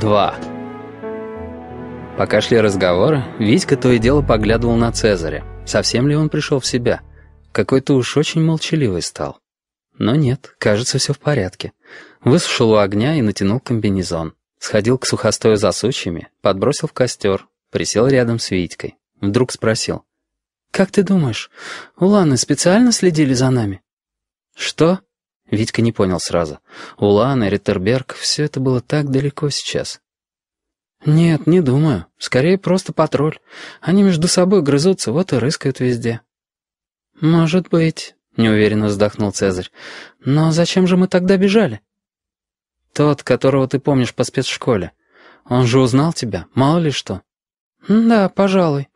2. Пока шли разговоры, Витька то и дело поглядывал на Цезаря. Совсем ли он пришел в себя? Какой-то уж очень молчаливый стал. Но нет, кажется, все в порядке. Высушил у огня и натянул комбинезон. Сходил к сухостою за сучьями, подбросил в костер, присел рядом с Витькой. Вдруг спросил. «Как ты думаешь, уланы специально следили за нами?» «Что?» Витька не понял сразу. Улан, Риттерберг, все это было так далеко сейчас. «Нет, не думаю. Скорее, просто патруль. Они между собой грызутся, вот и рыскают везде». «Может быть», — неуверенно вздохнул Цезарь. «Но зачем же мы тогда бежали?» «Тот, которого ты помнишь по спецшколе. Он же узнал тебя, мало ли что». «Да, пожалуй.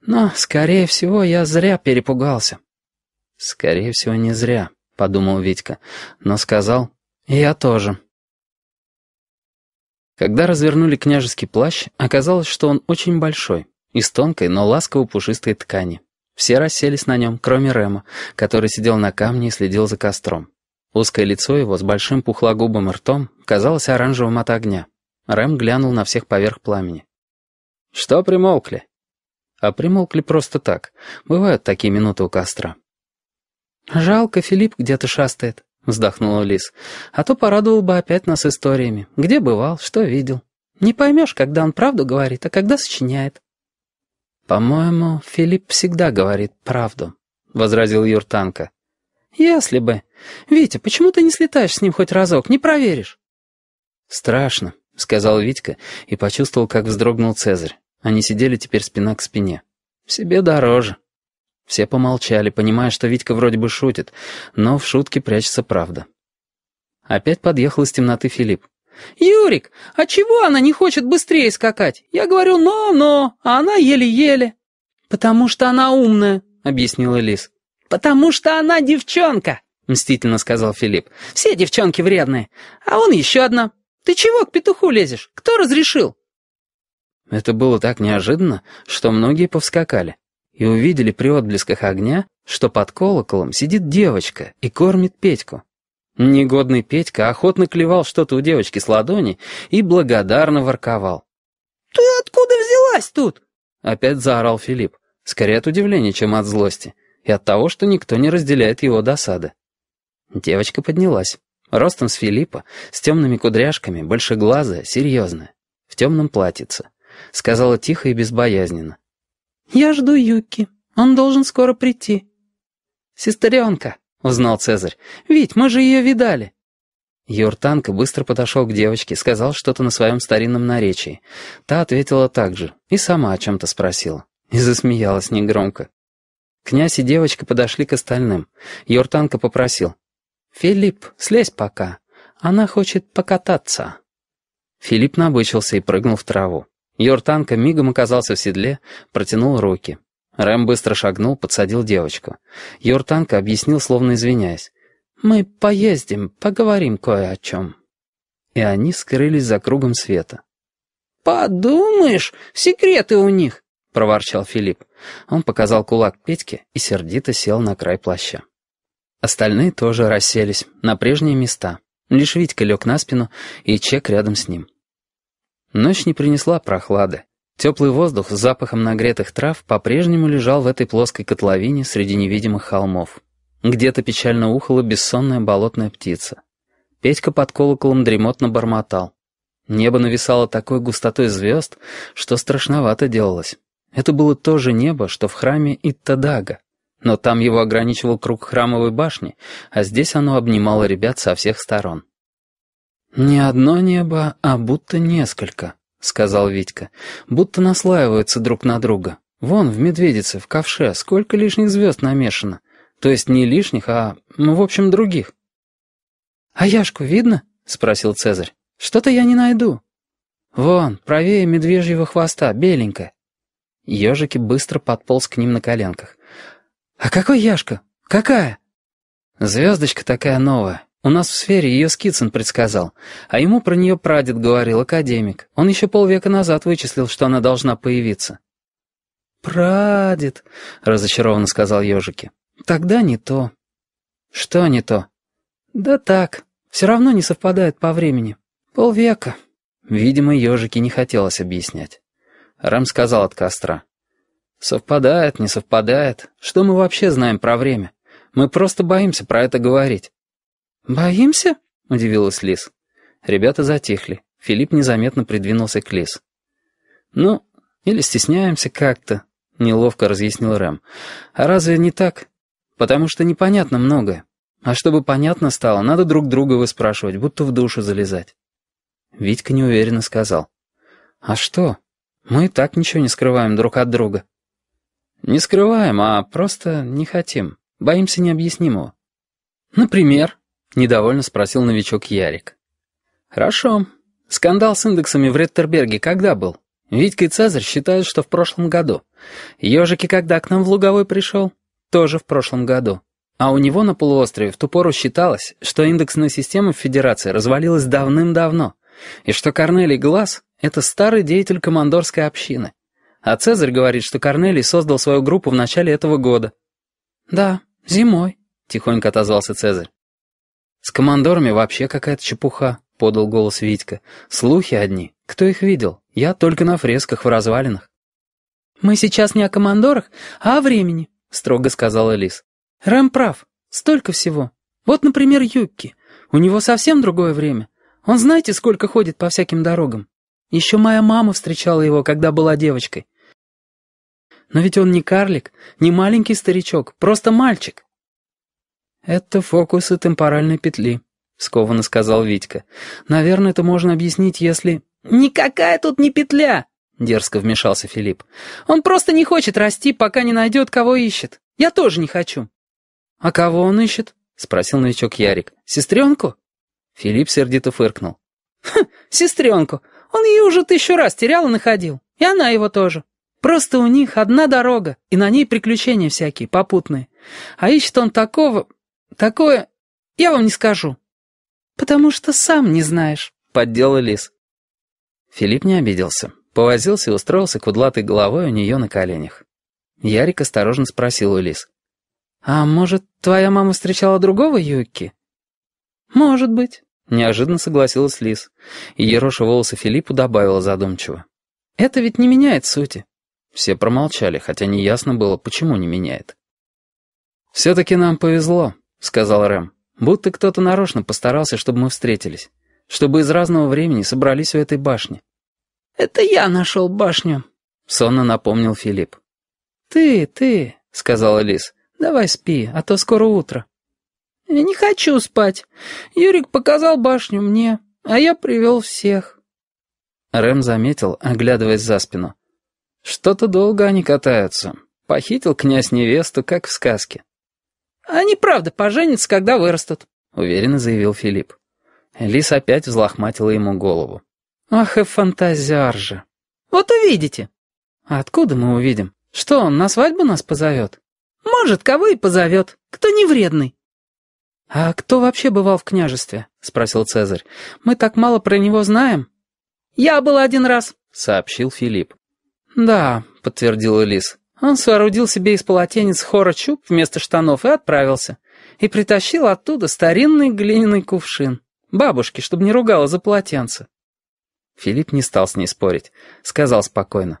Но, скорее всего, я зря перепугался». «Скорее всего, не зря», подумал Витька, но сказал «Я тоже». Когда развернули княжеский плащ, оказалось, что он очень большой, из тонкой, но ласково-пушистой ткани. Все расселись на нем, кроме Рема, который сидел на камне и следил за костром. Узкое лицо его с большим пухлогубым ртом казалось оранжевым от огня. Рэм глянул на всех поверх пламени. «Что примолкли?» «А примолкли просто так. Бывают такие минуты у костра». «Жалко, Филипп где-то шастает», — вздохнула Лис. «А то порадовал бы опять нас историями. Где бывал, что видел. Не поймешь, когда он правду говорит, а когда сочиняет». «По-моему, Филипп всегда говорит правду», — возразил Юртанка. «Если бы. Витя, почему ты не слетаешь с ним хоть разок, не проверишь?» «Страшно», — сказал Витька и почувствовал, как вздрогнул Цезарь. Они сидели теперь спина к спине. «Себе дороже». Все помолчали, понимая, что Витька вроде бы шутит, но в шутке прячется правда. Опять подъехал из темноты Филипп. «Юрик, а чего она не хочет быстрее скакать? Я говорю «но-но», а она еле-еле». «Потому что она умная», — объяснила Лис. «Потому что она девчонка», — мстительно сказал Филипп. «Все девчонки вредные. А он еще одна. Ты чего к петуху лезешь? Кто разрешил?» Это было так неожиданно, что многие повскакали и увидели при отблесках огня, что под колоколом сидит девочка и кормит Петьку. Негодный Петька охотно клевал что-то у девочки с ладони и благодарно ворковал. «Ты откуда взялась тут?» Опять заорал Филипп, скорее от удивления, чем от злости, и от того, что никто не разделяет его досады. Девочка поднялась. Ростом с Филиппа, с темными кудряшками, большеглазая, серьезная, в темном платьице. Сказала тихо и безбоязненно. «Я жду Юки. Он должен скоро прийти». «Сестренка», — узнал Цезарь. «Ведь мы же ее видали». Юртанка быстро подошел к девочке, сказал что-то на своем старинном наречии. Та ответила так же и сама о чем-то спросила. И засмеялась негромко. Князь и девочка подошли к остальным. Юртанка попросил. «Филипп, слезь пока. Она хочет покататься». Филипп набычился и прыгнул в траву. Йортанка мигом оказался в седле, протянул руки. Рэм быстро шагнул, подсадил девочку. Йортанка объяснил, словно извиняясь. «Мы поездим, поговорим кое о чем». И они скрылись за кругом света. «Подумаешь, секреты у них!» — проворчал Филипп. Он показал кулак Петьке и сердито сел на край плаща. Остальные тоже расселись, на прежние места. Лишь Витька лег на спину и Чек рядом с ним. Ночь не принесла прохлады. Теплый воздух с запахом нагретых трав по-прежнему лежал в этой плоской котловине среди невидимых холмов. Где-то печально ухала бессонная болотная птица. Петька под колоколом дремотно бормотал. Небо нависало такой густотой звезд, что страшновато делалось. Это было то же небо, что в храме Иттадага. Но там его ограничивал круг храмовой башни, а здесь оно обнимало ребят со всех сторон. «Не одно небо, а будто несколько», — сказал Витька. «Будто наслаиваются друг на друга. Вон, в Медведице, в ковше, сколько лишних звезд намешано. То есть не лишних, а, ну, в общем, других». «А Яшку видно?» — спросил Цезарь. «Что-то я не найду». «Вон, правее медвежьего хвоста, беленькая». Ежики быстро подполз к ним на коленках. «А какой Яшка? Какая?» «Звездочка такая новая. У нас в сфере ее Скицын предсказал, а ему про нее прадед говорил, академик. Он еще полвека назад вычислил, что она должна появиться». «Прадед», — разочарованно сказал ежики. «Тогда не то». «Что не то?» «Да так, все равно не совпадает по времени. Полвека». Видимо, ежики не хотелось объяснять. Рам сказал от костра. «Совпадает, не совпадает. Что мы вообще знаем про время? Мы просто боимся про это говорить. «Боимся?» — удивилась Лис. Ребята затихли. Филипп незаметно придвинулся к Лис. «Ну, или стесняемся как-то», — неловко разъяснил Рэм. «А разве не так? Потому что непонятно многое. А чтобы понятно стало, надо друг друга выспрашивать, будто в душу залезать». Витька неуверенно сказал. «А что? Мы и так ничего не скрываем друг от друга». «Не скрываем, а просто не хотим. Боимся необъяснимого». «Например?» — недовольно спросил новичок Ярик. «Хорошо. Скандал с индексами в Реттерберге когда был? Витька и Цезарь считают, что в прошлом году. Ежики когда к нам в Луговой пришел? Тоже в прошлом году. А у него на полуострове в ту пору считалось, что индексная система в Федерации развалилась давным-давно, и что Корнелий Глаз — это старый деятель командорской общины. А Цезарь говорит, что Корнелий создал свою группу в начале этого года. «Да, зимой», — тихонько отозвался Цезарь. «С командорами вообще какая-то чепуха», — подал голос Витька. «Слухи одни. Кто их видел? Я только на фресках в развалинах». «Мы сейчас не о командорах, а о времени», — строго сказала Лис. «Рэм прав. Столько всего. Вот, например, Юкки. У него совсем другое время. Он знаете, сколько ходит по всяким дорогам? Еще моя мама встречала его, когда была девочкой. Но ведь он не карлик, не маленький старичок, просто мальчик. «Это фокусы темпоральной петли», — скованно сказал Витька. «Наверное, это можно объяснить, если...» «Никакая тут не петля!» — дерзко вмешался Филипп. «Он просто не хочет расти, пока не найдет, кого ищет. Я тоже не хочу». «А кого он ищет?» — спросил новичок Ярик. «Сестренку?» Филипп сердито фыркнул. «Хм, сестренку! Он ее уже тысячу раз терял и находил. И она его тоже. Просто у них одна дорога, и на ней приключения всякие, попутные. А ищет он такого...» Такое я вам не скажу. Потому что сам не знаешь, поддела лис. Филипп не обиделся. Повозился и устроился кудлатой головой у нее на коленях. Ярик осторожно спросил у лис. «А может, твоя мама встречала другого Юки?» «Может быть», — неожиданно согласилась Лис. И Ероша волосы Филиппу добавила задумчиво. «Это ведь не меняет сути». Все промолчали, хотя неясно было, почему не меняет. «Все-таки нам повезло», — сказал Рэм. «Будто кто-то нарочно постарался, чтобы мы встретились. Чтобы из разного времени собрались у этой башни». «Это я нашел башню», — сонно напомнил Филипп. «Ты, ты», — сказала Лиз. «Давай спи, а то скоро утро». «Я не хочу спать. Юрик показал башню мне, а я привел всех». Рэм заметил, оглядываясь за спину. «Что-то долго они катаются. Похитил князь невесту, как в сказке». «Они правда поженятся, когда вырастут», — уверенно заявил Филипп. Лис опять взлохматила ему голову. «Ах и фантазер же! Вот увидите!» «А откуда мы увидим? Что, он на свадьбу нас позовет?» «Может, кого и позовет, кто не вредный». «А кто вообще бывал в княжестве?» — спросил Цезарь. «Мы так мало про него знаем». «Я был один раз», — сообщил Филипп. «Да», — подтвердила Лис. Он соорудил себе из полотенец хора чуб вместо штанов и отправился. И притащил оттуда старинный глиняный кувшин. Бабушке, чтобы не ругала за полотенце. Филипп не стал с ней спорить. Сказал спокойно.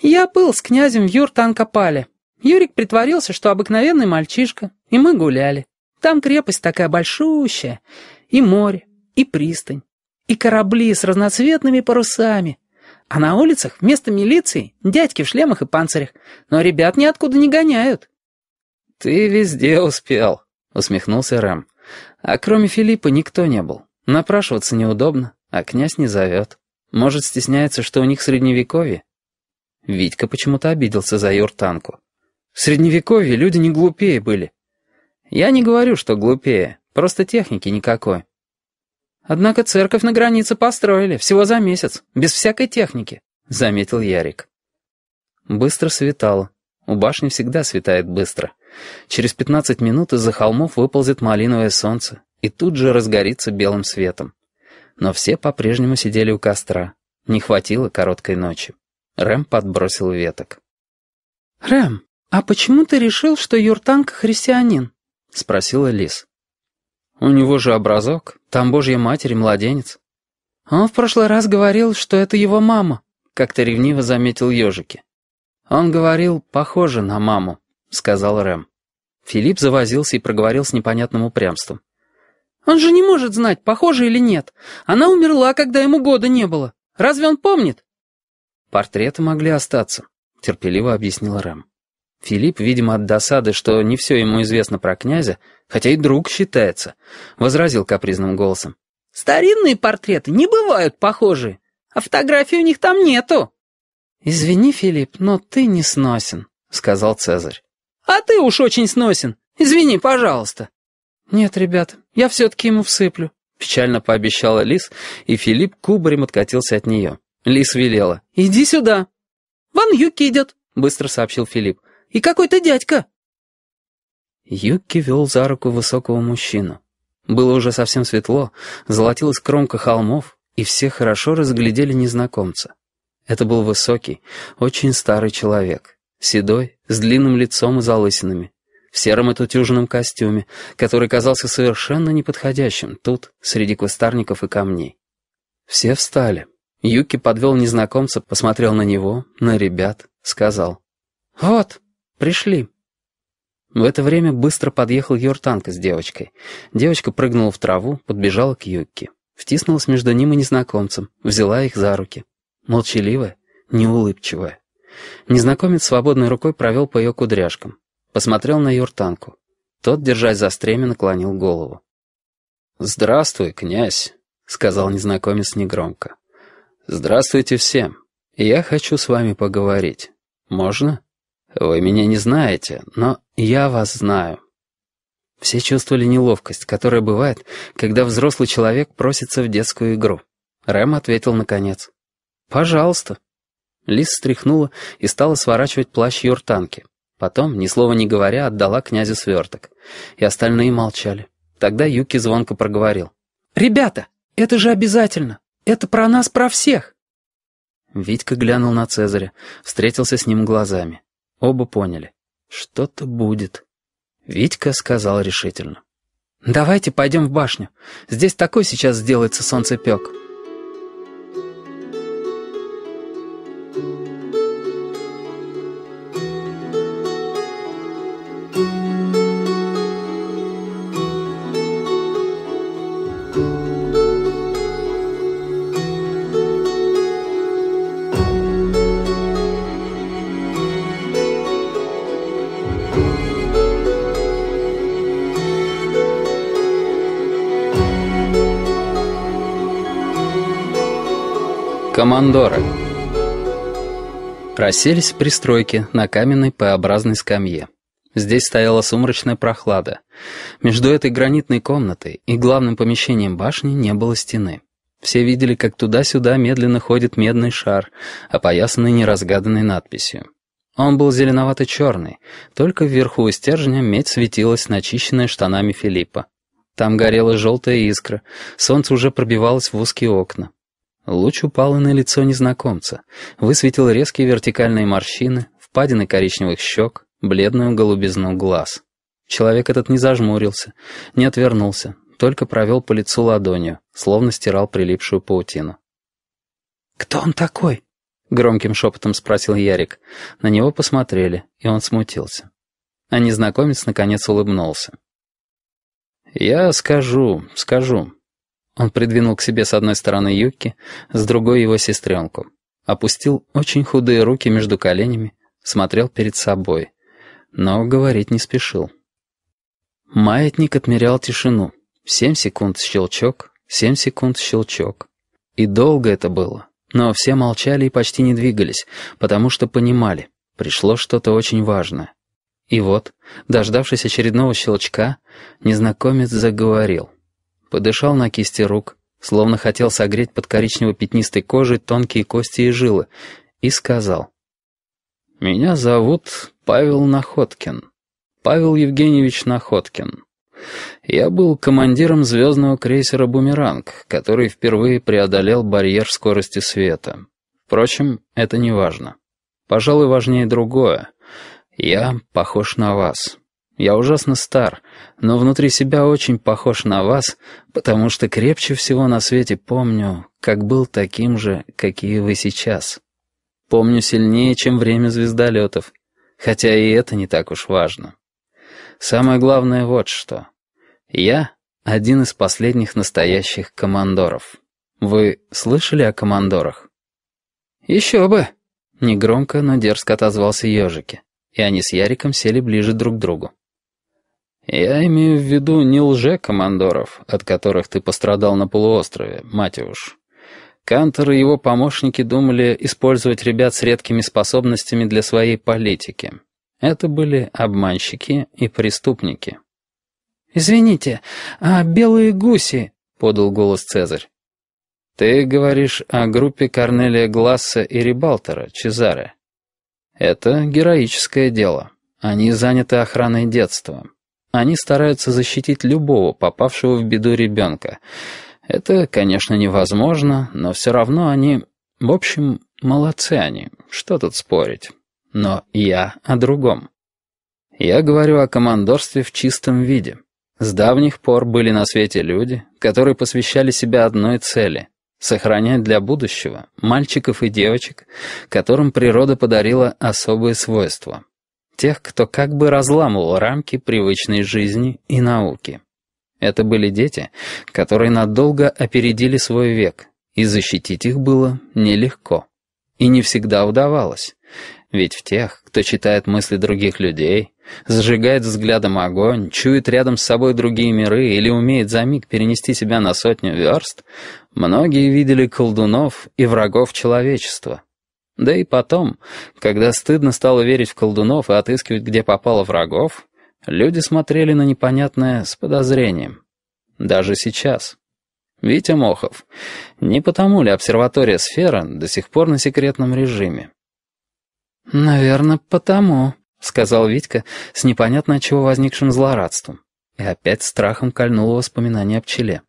«Я был с князем в Юр-Танкопале. Юрик притворился, что обыкновенный мальчишка, и мы гуляли. Там крепость такая большущая, и море, и пристань, и корабли с разноцветными парусами. А на улицах вместо милиции дядьки в шлемах и панцирях. Но ребят ниоткуда не гоняют». «Ты везде успел», — усмехнулся Рэм. «А кроме Филиппа никто не был. Напрашиваться неудобно, а князь не зовет. Может, стесняется, что у них средневековье?» Витька почему-то обиделся за юртанку. «В средневековье люди не глупее были». «Я не говорю, что глупее, просто техники никакой. Однако церковь на границе построили, всего за месяц, без всякой техники», — заметил Ярик. Быстро светало. У башни всегда светает быстро. Через пятнадцать минут из-за холмов выползет малиновое солнце и тут же разгорится белым светом. Но все по-прежнему сидели у костра. Не хватило короткой ночи. Рэм подбросил веток. «Рэм, а почему ты решил, что Юртанг христианин?» — спросила Лис. «У него же образок. Там Божья Матерь и младенец». «Он в прошлый раз говорил, что это его мама», — как-то ревниво заметил ежики. «Он говорил, похоже на маму», — сказал Рэм. Филипп завозился и проговорил с непонятным упрямством. «Он же не может знать, похоже или нет. Она умерла, когда ему года не было. Разве он помнит?» «Портреты могли остаться», — терпеливо объяснил Рэм. Филипп, видимо, от досады, что не все ему известно про князя, хотя и друг считается, возразил капризным голосом. «Старинные портреты не бывают похожи, а фотографий у них там нету». «Извини, Филипп, но ты не сносен», — сказал Цезарь. «А ты уж очень сносен. Извини, пожалуйста». «Нет, ребята, я все-таки ему всыплю», — печально пообещала Лис, и Филипп кубарем откатился от нее. Лис велела. «Иди сюда». «Ван Юки идет», — быстро сообщил Филипп и какой-то дядька». Юки вел за руку высокого мужчину. Было уже совсем светло, золотилась кромка холмов, и все хорошо разглядели незнакомца. Это был высокий, очень старый человек, седой, с длинным лицом и залысинами, в сером и тутюжном костюме, который казался совершенно неподходящим тут, среди кустарников и камней. Все встали. Юки подвел незнакомца, посмотрел на него, на ребят, сказал. «Вот, «Пришли». В это время быстро подъехал Йортанка с девочкой. Девочка прыгнула в траву, подбежала к Юкке. Втиснулась между ним и незнакомцем, взяла их за руки. Молчаливая, неулыбчивая. Незнакомец свободной рукой провел по ее кудряшкам. Посмотрел на Юртанку. Тот, держась за стремя, наклонил голову. «Здравствуй, князь», — сказал незнакомец негромко. «Здравствуйте всем. Я хочу с вами поговорить. Можно?» Вы меня не знаете, но я вас знаю». Все чувствовали неловкость, которая бывает, когда взрослый человек просится в детскую игру. Рэм ответил наконец. «Пожалуйста». Лис встряхнула и стала сворачивать плащ юртанки. Потом, ни слова не говоря, отдала князю сверток. И остальные молчали. Тогда Юки звонко проговорил. «Ребята, это же обязательно! Это про нас, про всех!» Витька глянул на Цезаря, встретился с ним глазами. Оба поняли. Что-то будет. Витька сказал решительно. «Давайте пойдем в башню. Здесь такой сейчас сделается солнцепек». Командоры. Расселись в пристройке на каменной П-образной скамье. Здесь стояла сумрачная прохлада. Между этой гранитной комнатой и главным помещением башни не было стены. Все видели, как туда-сюда медленно ходит медный шар, опоясанный неразгаданной надписью. Он был зеленовато-черный, только вверху у стержня медь светилась, начищенная штанами Филиппа. Там горела желтая искра, солнце уже пробивалось в узкие окна. Луч упал и на лицо незнакомца, высветил резкие вертикальные морщины, впадины коричневых щек, бледную голубизну глаз. Человек этот не зажмурился, не отвернулся, только провел по лицу ладонью, словно стирал прилипшую паутину. «Кто он такой?» — громким шепотом спросил Ярик. На него посмотрели, и он смутился. А незнакомец наконец улыбнулся. «Я скажу, скажу. Он придвинул к себе с одной стороны юбки, с другой его сестренку. Опустил очень худые руки между коленями, смотрел перед собой. Но говорить не спешил. Маятник отмерял тишину. Семь секунд щелчок, семь секунд щелчок. И долго это было. Но все молчали и почти не двигались, потому что понимали, пришло что-то очень важное. И вот, дождавшись очередного щелчка, незнакомец заговорил подышал на кисти рук, словно хотел согреть под коричнево-пятнистой кожей тонкие кости и жилы, и сказал. «Меня зовут Павел Находкин. Павел Евгеньевич Находкин. Я был командиром звездного крейсера «Бумеранг», который впервые преодолел барьер скорости света. Впрочем, это не важно. Пожалуй, важнее другое. Я похож на вас». Я ужасно стар, но внутри себя очень похож на вас, потому что крепче всего на свете помню, как был таким же, какие вы сейчас. Помню сильнее, чем время звездолетов, хотя и это не так уж важно. Самое главное вот что. Я один из последних настоящих командоров. Вы слышали о командорах? «Еще бы!» — негромко, но дерзко отозвался ежики, и они с Яриком сели ближе друг к другу. «Я имею в виду не лже-командоров, от которых ты пострадал на полуострове, Матюш. уж. Кантер и его помощники думали использовать ребят с редкими способностями для своей политики. Это были обманщики и преступники». «Извините, а белые гуси?» — подал голос Цезарь. «Ты говоришь о группе Корнелия Гласса и Рибалтера, Чезаре. Это героическое дело. Они заняты охраной детства». Они стараются защитить любого попавшего в беду ребенка. Это, конечно, невозможно, но все равно они... В общем, молодцы они, что тут спорить. Но я о другом. Я говорю о командорстве в чистом виде. С давних пор были на свете люди, которые посвящали себя одной цели — сохранять для будущего мальчиков и девочек, которым природа подарила особые свойства — Тех, кто как бы разламывал рамки привычной жизни и науки. Это были дети, которые надолго опередили свой век, и защитить их было нелегко. И не всегда удавалось. Ведь в тех, кто читает мысли других людей, зажигает взглядом огонь, чует рядом с собой другие миры или умеет за миг перенести себя на сотню верст, многие видели колдунов и врагов человечества, да и потом, когда стыдно стало верить в колдунов и отыскивать, где попало врагов, люди смотрели на непонятное с подозрением. Даже сейчас. Витя Мохов, не потому ли обсерватория «Сфера» до сих пор на секретном режиме? «Наверное, потому», — сказал Витька с непонятно от чего возникшим злорадством. И опять страхом кольнуло воспоминание о пчеле.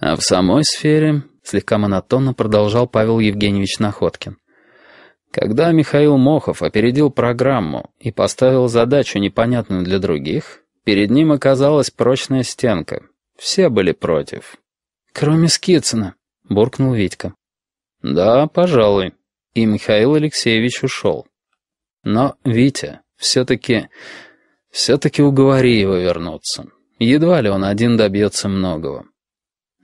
А в самой сфере слегка монотонно продолжал Павел Евгеньевич Находкин. Когда Михаил Мохов опередил программу и поставил задачу непонятную для других, перед ним оказалась прочная стенка. Все были против. «Кроме Скицына», — буркнул Витька. «Да, пожалуй». И Михаил Алексеевич ушел. Но Витя все-таки... Все-таки уговори его вернуться. Едва ли он один добьется многого.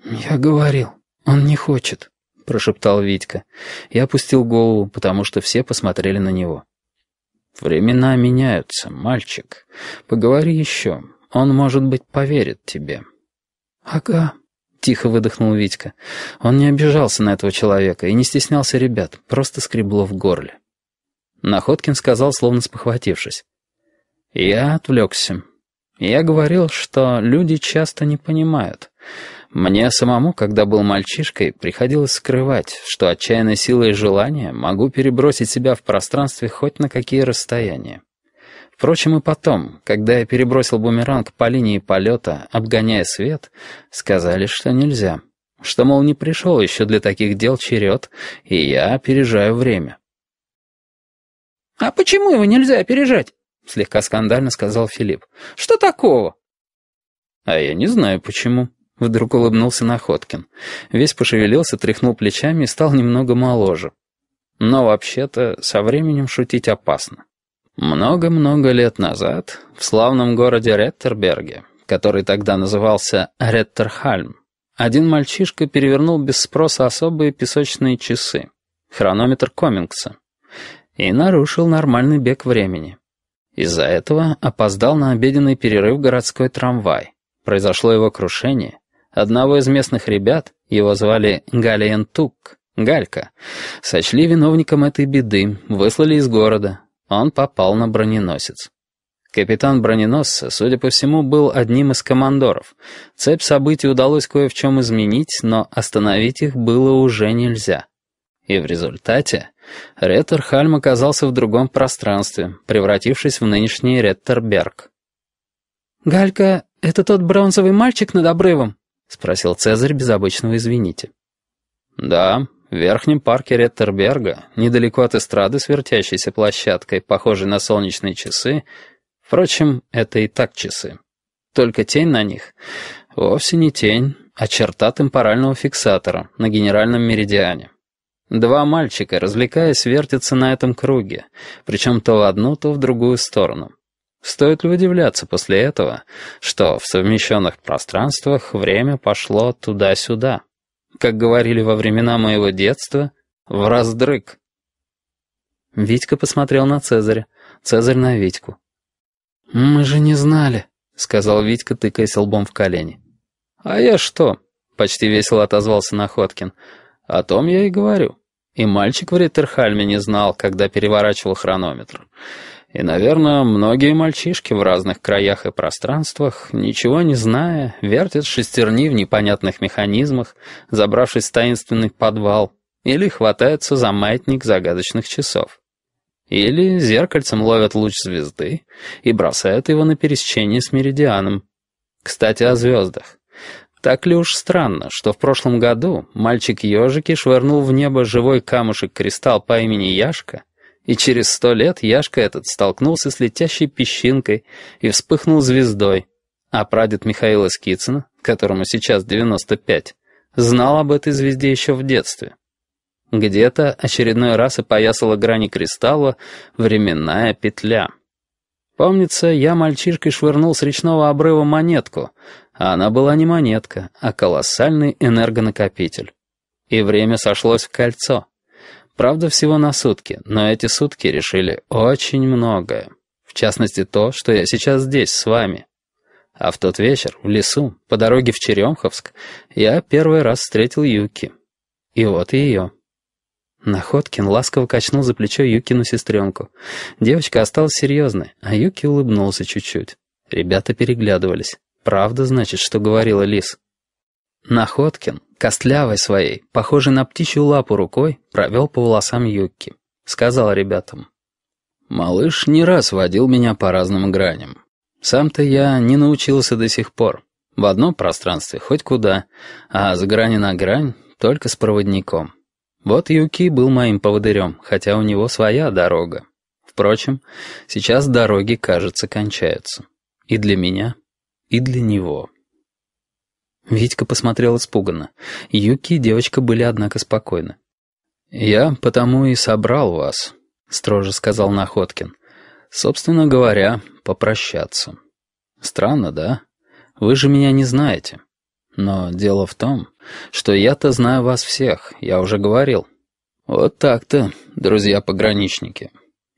«Я говорил, он не хочет», прошептал Витька. Я опустил голову, потому что все посмотрели на него. «Времена меняются, мальчик. Поговори еще. Он, может быть, поверит тебе». «Ага», — тихо выдохнул Витька. Он не обижался на этого человека и не стеснялся ребят, просто скребло в горле. Находкин сказал, словно спохватившись. «Я отвлекся. Я говорил, что люди часто не понимают». Мне самому, когда был мальчишкой, приходилось скрывать, что отчаянной силой желания могу перебросить себя в пространстве хоть на какие расстояния. Впрочем, и потом, когда я перебросил бумеранг по линии полета, обгоняя свет, сказали, что нельзя. Что, мол, не пришел еще для таких дел черед, и я опережаю время. «А почему его нельзя опережать?» — слегка скандально сказал Филипп. «Что такого?» «А я не знаю, почему», Вдруг улыбнулся Находкин. Весь пошевелился, тряхнул плечами и стал немного моложе. Но вообще-то со временем шутить опасно. Много-много лет назад в славном городе Реттерберге, который тогда назывался Реттерхальм, один мальчишка перевернул без спроса особые песочные часы, хронометр Комингса, и нарушил нормальный бег времени. Из-за этого опоздал на обеденный перерыв городской трамвай. Произошло его крушение, Одного из местных ребят, его звали Галиен Тук, Галька, сочли виновником этой беды, выслали из города. Он попал на броненосец. Капитан броненосца, судя по всему, был одним из командоров. Цепь событий удалось кое в чем изменить, но остановить их было уже нельзя. И в результате Реттерхальм оказался в другом пространстве, превратившись в нынешний Реттерберг. «Галька, это тот бронзовый мальчик над обрывом?» — спросил Цезарь без обычного «извините». «Да, в верхнем парке Реттерберга, недалеко от эстрады с вертящейся площадкой, похожей на солнечные часы. Впрочем, это и так часы. Только тень на них вовсе не тень, а черта темпорального фиксатора на генеральном меридиане. Два мальчика, развлекаясь, вертятся на этом круге, причем то в одну, то в другую сторону. Стоит ли удивляться после этого, что в совмещенных пространствах время пошло туда-сюда? Как говорили во времена моего детства, в раздрыг. Витька посмотрел на Цезаря, Цезарь на Витьку. «Мы же не знали», — сказал Витька, тыкаясь лбом в колени. «А я что?» — почти весело отозвался Находкин. «О том я и говорю». И мальчик в Риттерхальме не знал, когда переворачивал хронометр. И, наверное, многие мальчишки в разных краях и пространствах, ничего не зная, вертят шестерни в непонятных механизмах, забравшись в таинственный подвал, или хватаются за маятник загадочных часов. Или зеркальцем ловят луч звезды и бросают его на пересечение с меридианом. Кстати, о звездах. Так ли уж странно, что в прошлом году мальчик-ежики швырнул в небо живой камушек-кристалл по имени Яшка, и через сто лет Яшка этот столкнулся с летящей песчинкой и вспыхнул звездой. А прадед Михаила Скицына, которому сейчас 95, знал об этой звезде еще в детстве. Где-то очередной раз и опоясала грани кристалла временная петля. Помнится, я мальчишкой швырнул с речного обрыва монетку, а она была не монетка, а колоссальный энергонакопитель. И время сошлось в кольцо. Правда, всего на сутки, но эти сутки решили очень многое. В частности, то, что я сейчас здесь, с вами. А в тот вечер, в лесу, по дороге в Черемховск, я первый раз встретил Юки. И вот ее. Находкин ласково качнул за плечо Юкину сестренку. Девочка осталась серьезной, а Юки улыбнулся чуть-чуть. Ребята переглядывались. «Правда, значит, что говорила Лис?» Находкин, костлявой своей, похожей на птичью лапу рукой, провел по волосам юбки. Сказал ребятам. «Малыш не раз водил меня по разным граням. Сам-то я не научился до сих пор. В одном пространстве хоть куда, а с грани на грань только с проводником. Вот Юки был моим поводырем, хотя у него своя дорога. Впрочем, сейчас дороги, кажется, кончаются. И для меня, и для него». Витька посмотрел испуганно. Юки и девочка были, однако, спокойны. «Я потому и собрал вас», — строже сказал Находкин. «Собственно говоря, попрощаться. Странно, да? Вы же меня не знаете. Но дело в том, что я-то знаю вас всех, я уже говорил. Вот так-то, друзья-пограничники.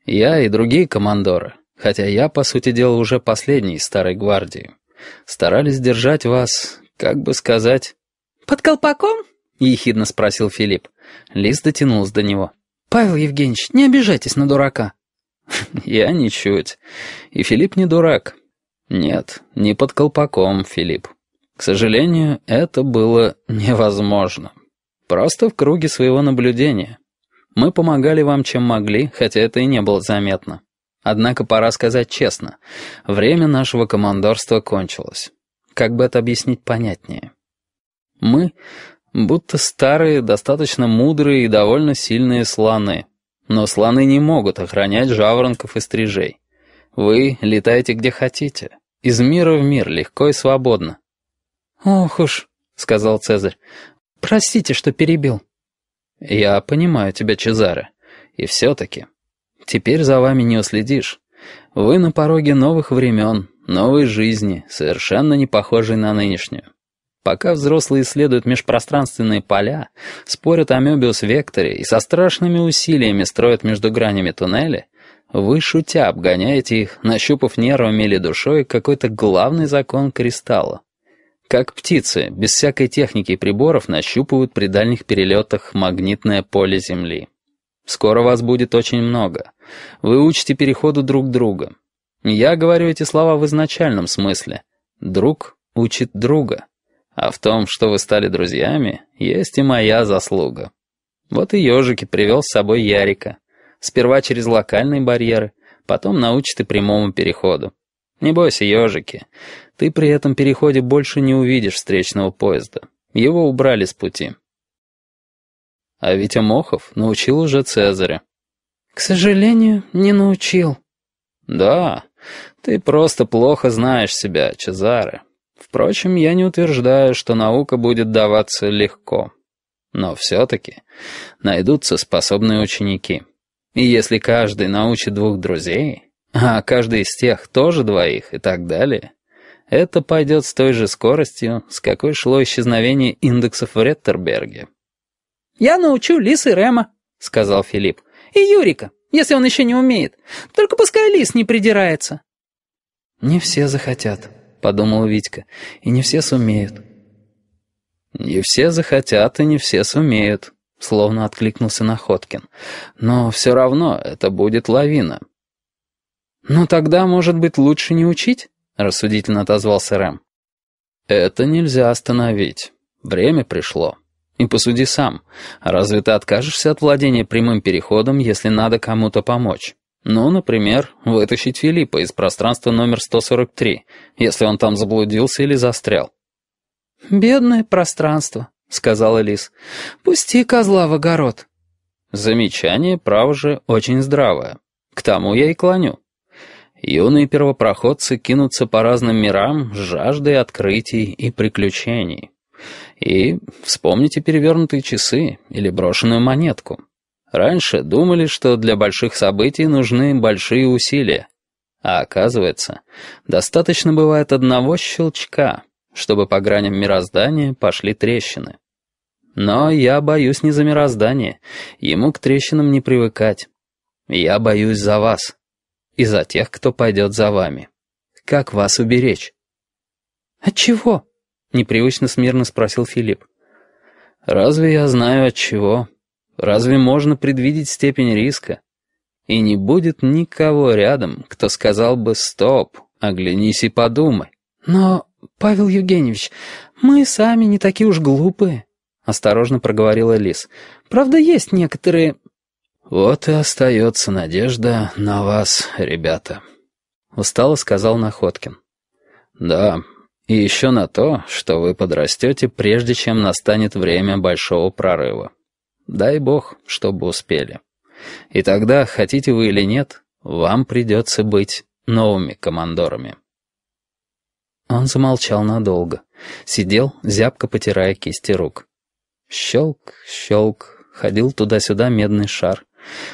Я и другие командоры, хотя я, по сути дела, уже последний из старой гвардии, старались держать вас «Как бы сказать...» «Под колпаком?» — ехидно спросил Филипп. Лиз дотянулась до него. «Павел Евгеньевич, не обижайтесь на дурака». «Я ничуть. И Филипп не дурак». «Нет, не под колпаком, Филипп. К сожалению, это было невозможно. Просто в круге своего наблюдения. Мы помогали вам, чем могли, хотя это и не было заметно. Однако пора сказать честно, время нашего командорства кончилось» как бы это объяснить понятнее. Мы будто старые, достаточно мудрые и довольно сильные слоны. Но слоны не могут охранять жаворонков и стрижей. Вы летаете где хотите, из мира в мир, легко и свободно. «Ох уж», — сказал Цезарь, — «простите, что перебил». «Я понимаю тебя, Чезаре, и все-таки. Теперь за вами не уследишь. Вы на пороге новых времен, новой жизни, совершенно не похожей на нынешнюю. Пока взрослые исследуют межпространственные поля, спорят о мёбиус-векторе и со страшными усилиями строят между гранями туннели, вы, шутя, обгоняете их, нащупав нервами или душой какой-то главный закон кристалла. Как птицы, без всякой техники и приборов, нащупывают при дальних перелетах магнитное поле Земли. Скоро вас будет очень много. Вы учите переходу друг друга. Я говорю эти слова в изначальном смысле. Друг учит друга. А в том, что вы стали друзьями, есть и моя заслуга. Вот и ежики привел с собой Ярика. Сперва через локальные барьеры, потом научит и прямому переходу. Не бойся, ежики. Ты при этом переходе больше не увидишь встречного поезда. Его убрали с пути. А ведь Амохов научил уже Цезаря. «К сожалению, не научил». «Да, ты просто плохо знаешь себя, Чезаре. Впрочем, я не утверждаю, что наука будет даваться легко. Но все-таки найдутся способные ученики. И если каждый научит двух друзей, а каждый из тех тоже двоих и так далее, это пойдет с той же скоростью, с какой шло исчезновение индексов в Реттерберге». «Я научу Лис и Рема», — сказал Филипп. «И Юрика, если он еще не умеет. Только пускай Лис не придирается». «Не все захотят», — подумал Витька, — «и не все сумеют». «Не все захотят и не все сумеют», — словно откликнулся Находкин. «Но все равно это будет лавина». «Ну тогда, может быть, лучше не учить?» — рассудительно отозвался Рэм. «Это нельзя остановить. Время пришло». И посуди сам, разве ты откажешься от владения прямым переходом, если надо кому-то помочь? Ну, например, вытащить Филиппа из пространства номер 143, если он там заблудился или застрял. «Бедное пространство», — сказала Лис. «Пусти козла в огород». Замечание, право же, очень здравое. К тому я и клоню. Юные первопроходцы кинутся по разным мирам с жаждой открытий и приключений. И вспомните перевернутые часы или брошенную монетку. Раньше думали, что для больших событий нужны большие усилия. А оказывается, достаточно бывает одного щелчка, чтобы по граням мироздания пошли трещины. Но я боюсь не за мироздание, ему к трещинам не привыкать. Я боюсь за вас и за тех, кто пойдет за вами. Как вас уберечь? От чего? Непривычно смирно спросил Филипп. «Разве я знаю от чего? Разве можно предвидеть степень риска? И не будет никого рядом, кто сказал бы «стоп», оглянись и подумай. Но, Павел Евгеньевич, мы сами не такие уж глупые», — осторожно проговорила Лис. «Правда, есть некоторые...» «Вот и остается надежда на вас, ребята», — устало сказал Находкин. «Да, и еще на то, что вы подрастете, прежде чем настанет время большого прорыва. Дай бог, чтобы успели. И тогда, хотите вы или нет, вам придется быть новыми командорами. Он замолчал надолго. Сидел, зябко потирая кисти рук. Щелк, щелк, ходил туда-сюда медный шар.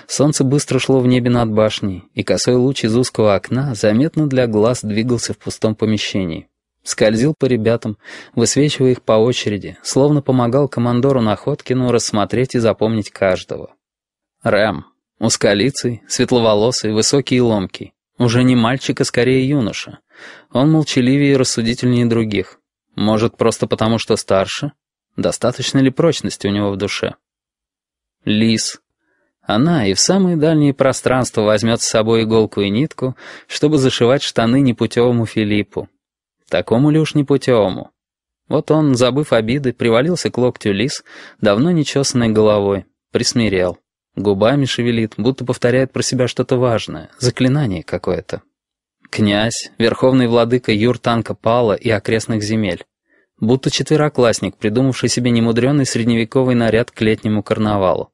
Солнце быстро шло в небе над башней, и косой луч из узкого окна заметно для глаз двигался в пустом помещении скользил по ребятам, высвечивая их по очереди, словно помогал командору Находкину рассмотреть и запомнить каждого. Рэм, узколицый, светловолосый, высокий и ломкий. Уже не мальчик, а скорее юноша. Он молчаливее и рассудительнее других. Может, просто потому, что старше? Достаточно ли прочности у него в душе? Лис. Она и в самые дальние пространства возьмет с собой иголку и нитку, чтобы зашивать штаны непутевому Филиппу Такому ли уж непутевому? Вот он, забыв обиды, привалился к локтю лис, давно нечесанной головой, присмирел. Губами шевелит, будто повторяет про себя что-то важное, заклинание какое-то. Князь, верховный владыка Юртанка Пала и окрестных земель. Будто четвероклассник, придумавший себе немудренный средневековый наряд к летнему карнавалу.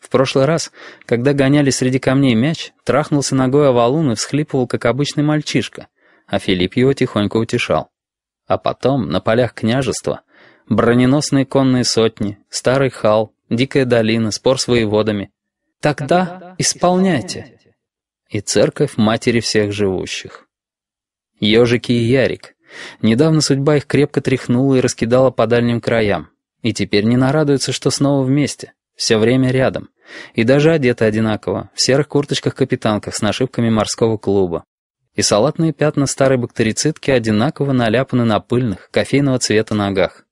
В прошлый раз, когда гоняли среди камней мяч, трахнулся ногой о валун и всхлипывал, как обычный мальчишка, а Филипп его тихонько утешал. А потом на полях княжества броненосные конные сотни, старый хал, дикая долина, спор с воеводами. Тогда исполняйте. И церковь матери всех живущих. Ежики и Ярик. Недавно судьба их крепко тряхнула и раскидала по дальним краям. И теперь не нарадуются, что снова вместе. Все время рядом. И даже одеты одинаково, в серых курточках-капитанках с нашивками морского клуба и салатные пятна старой бактерицидки одинаково наляпаны на пыльных, кофейного цвета ногах.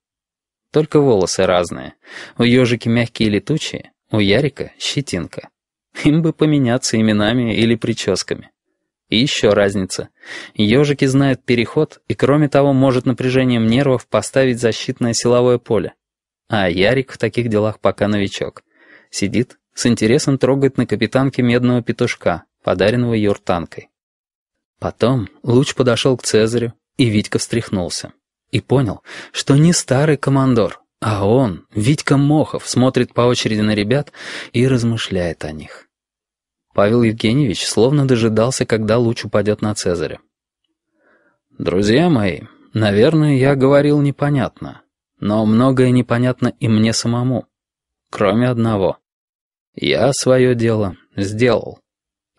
Только волосы разные. У ежики мягкие и летучие, у Ярика — щетинка. Им бы поменяться именами или прическами. И еще разница. Ежики знают переход и, кроме того, может напряжением нервов поставить защитное силовое поле. А Ярик в таких делах пока новичок. Сидит, с интересом трогает на капитанке медного петушка, подаренного юртанкой. Потом луч подошел к Цезарю, и Витька встряхнулся. И понял, что не старый командор, а он, Витька Мохов, смотрит по очереди на ребят и размышляет о них. Павел Евгеньевич словно дожидался, когда луч упадет на Цезаря. «Друзья мои, наверное, я говорил непонятно, но многое непонятно и мне самому, кроме одного. Я свое дело сделал,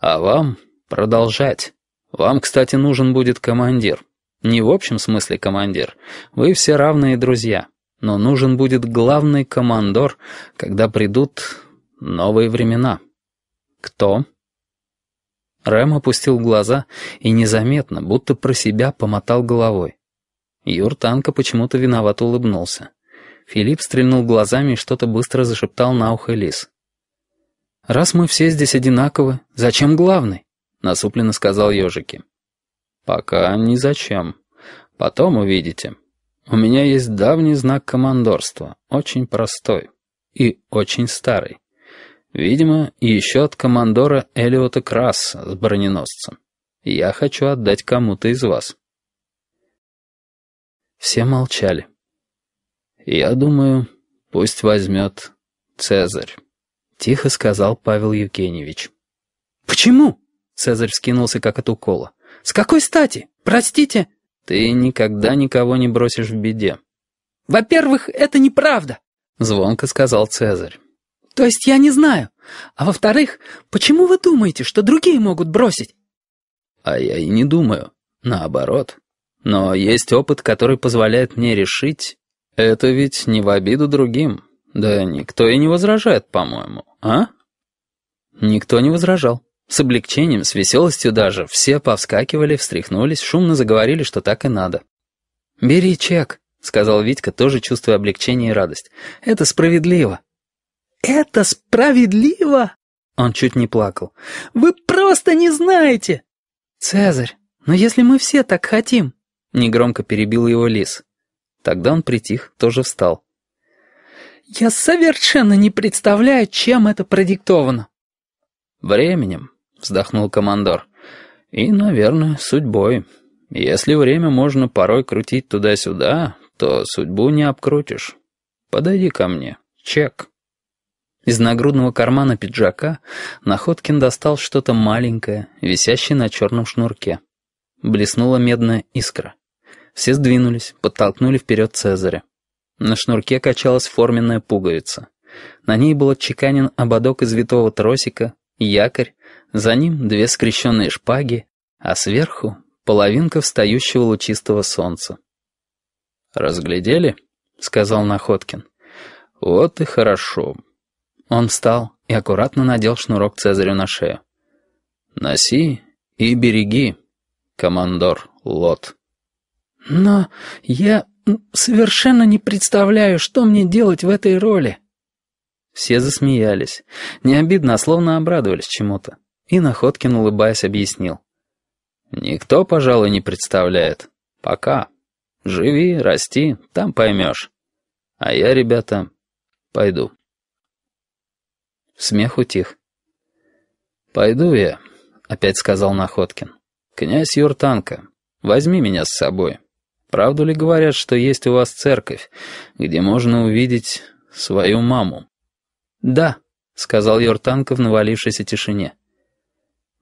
а вам продолжать». Вам, кстати, нужен будет командир. Не в общем смысле командир. Вы все равные друзья. Но нужен будет главный командор, когда придут новые времена. Кто? Рэм опустил глаза и незаметно, будто про себя, помотал головой. Юр Танко почему-то виновато улыбнулся. Филипп стрельнул глазами и что-то быстро зашептал на ухо Лис. «Раз мы все здесь одинаковы, зачем главный?» насупленно сказал ежики. «Пока ни зачем. Потом увидите. У меня есть давний знак командорства, очень простой и очень старый. Видимо, еще от командора Элиота Красса с броненосцем. Я хочу отдать кому-то из вас». Все молчали. «Я думаю, пусть возьмет Цезарь», — тихо сказал Павел Евгеньевич. «Почему?» Цезарь вскинулся, как от укола. «С какой стати? Простите!» «Ты никогда никого не бросишь в беде». «Во-первых, это неправда», — звонко сказал Цезарь. «То есть я не знаю. А во-вторых, почему вы думаете, что другие могут бросить?» «А я и не думаю. Наоборот. Но есть опыт, который позволяет мне решить. Это ведь не в обиду другим. Да никто и не возражает, по-моему, а?» Никто не возражал. С облегчением, с веселостью даже, все повскакивали, встряхнулись, шумно заговорили, что так и надо. «Бери чек», — сказал Витька, тоже чувствуя облегчение и радость. «Это справедливо». «Это справедливо?» Он чуть не плакал. «Вы просто не знаете!» «Цезарь, но если мы все так хотим...» Негромко перебил его лис. Тогда он притих, тоже встал. «Я совершенно не представляю, чем это продиктовано». «Временем», вздохнул командор. «И, наверное, судьбой. Если время можно порой крутить туда-сюда, то судьбу не обкрутишь. Подойди ко мне. Чек». Из нагрудного кармана пиджака Находкин достал что-то маленькое, висящее на черном шнурке. Блеснула медная искра. Все сдвинулись, подтолкнули вперед Цезаря. На шнурке качалась форменная пуговица. На ней был отчеканен ободок из витого тросика, якорь за ним две скрещенные шпаги, а сверху — половинка встающего лучистого солнца. «Разглядели?» — сказал Находкин. «Вот и хорошо». Он встал и аккуратно надел шнурок Цезарю на шею. «Носи и береги, командор Лот». «Но я совершенно не представляю, что мне делать в этой роли». Все засмеялись. Не обидно, а словно обрадовались чему-то. И Находкин, улыбаясь, объяснил. «Никто, пожалуй, не представляет. Пока. Живи, расти, там поймешь. А я, ребята, пойду». Смех утих. «Пойду я», — опять сказал Находкин. «Князь Юртанка, возьми меня с собой. Правду ли говорят, что есть у вас церковь, где можно увидеть свою маму?» «Да», — сказал Юртанка в навалившейся тишине.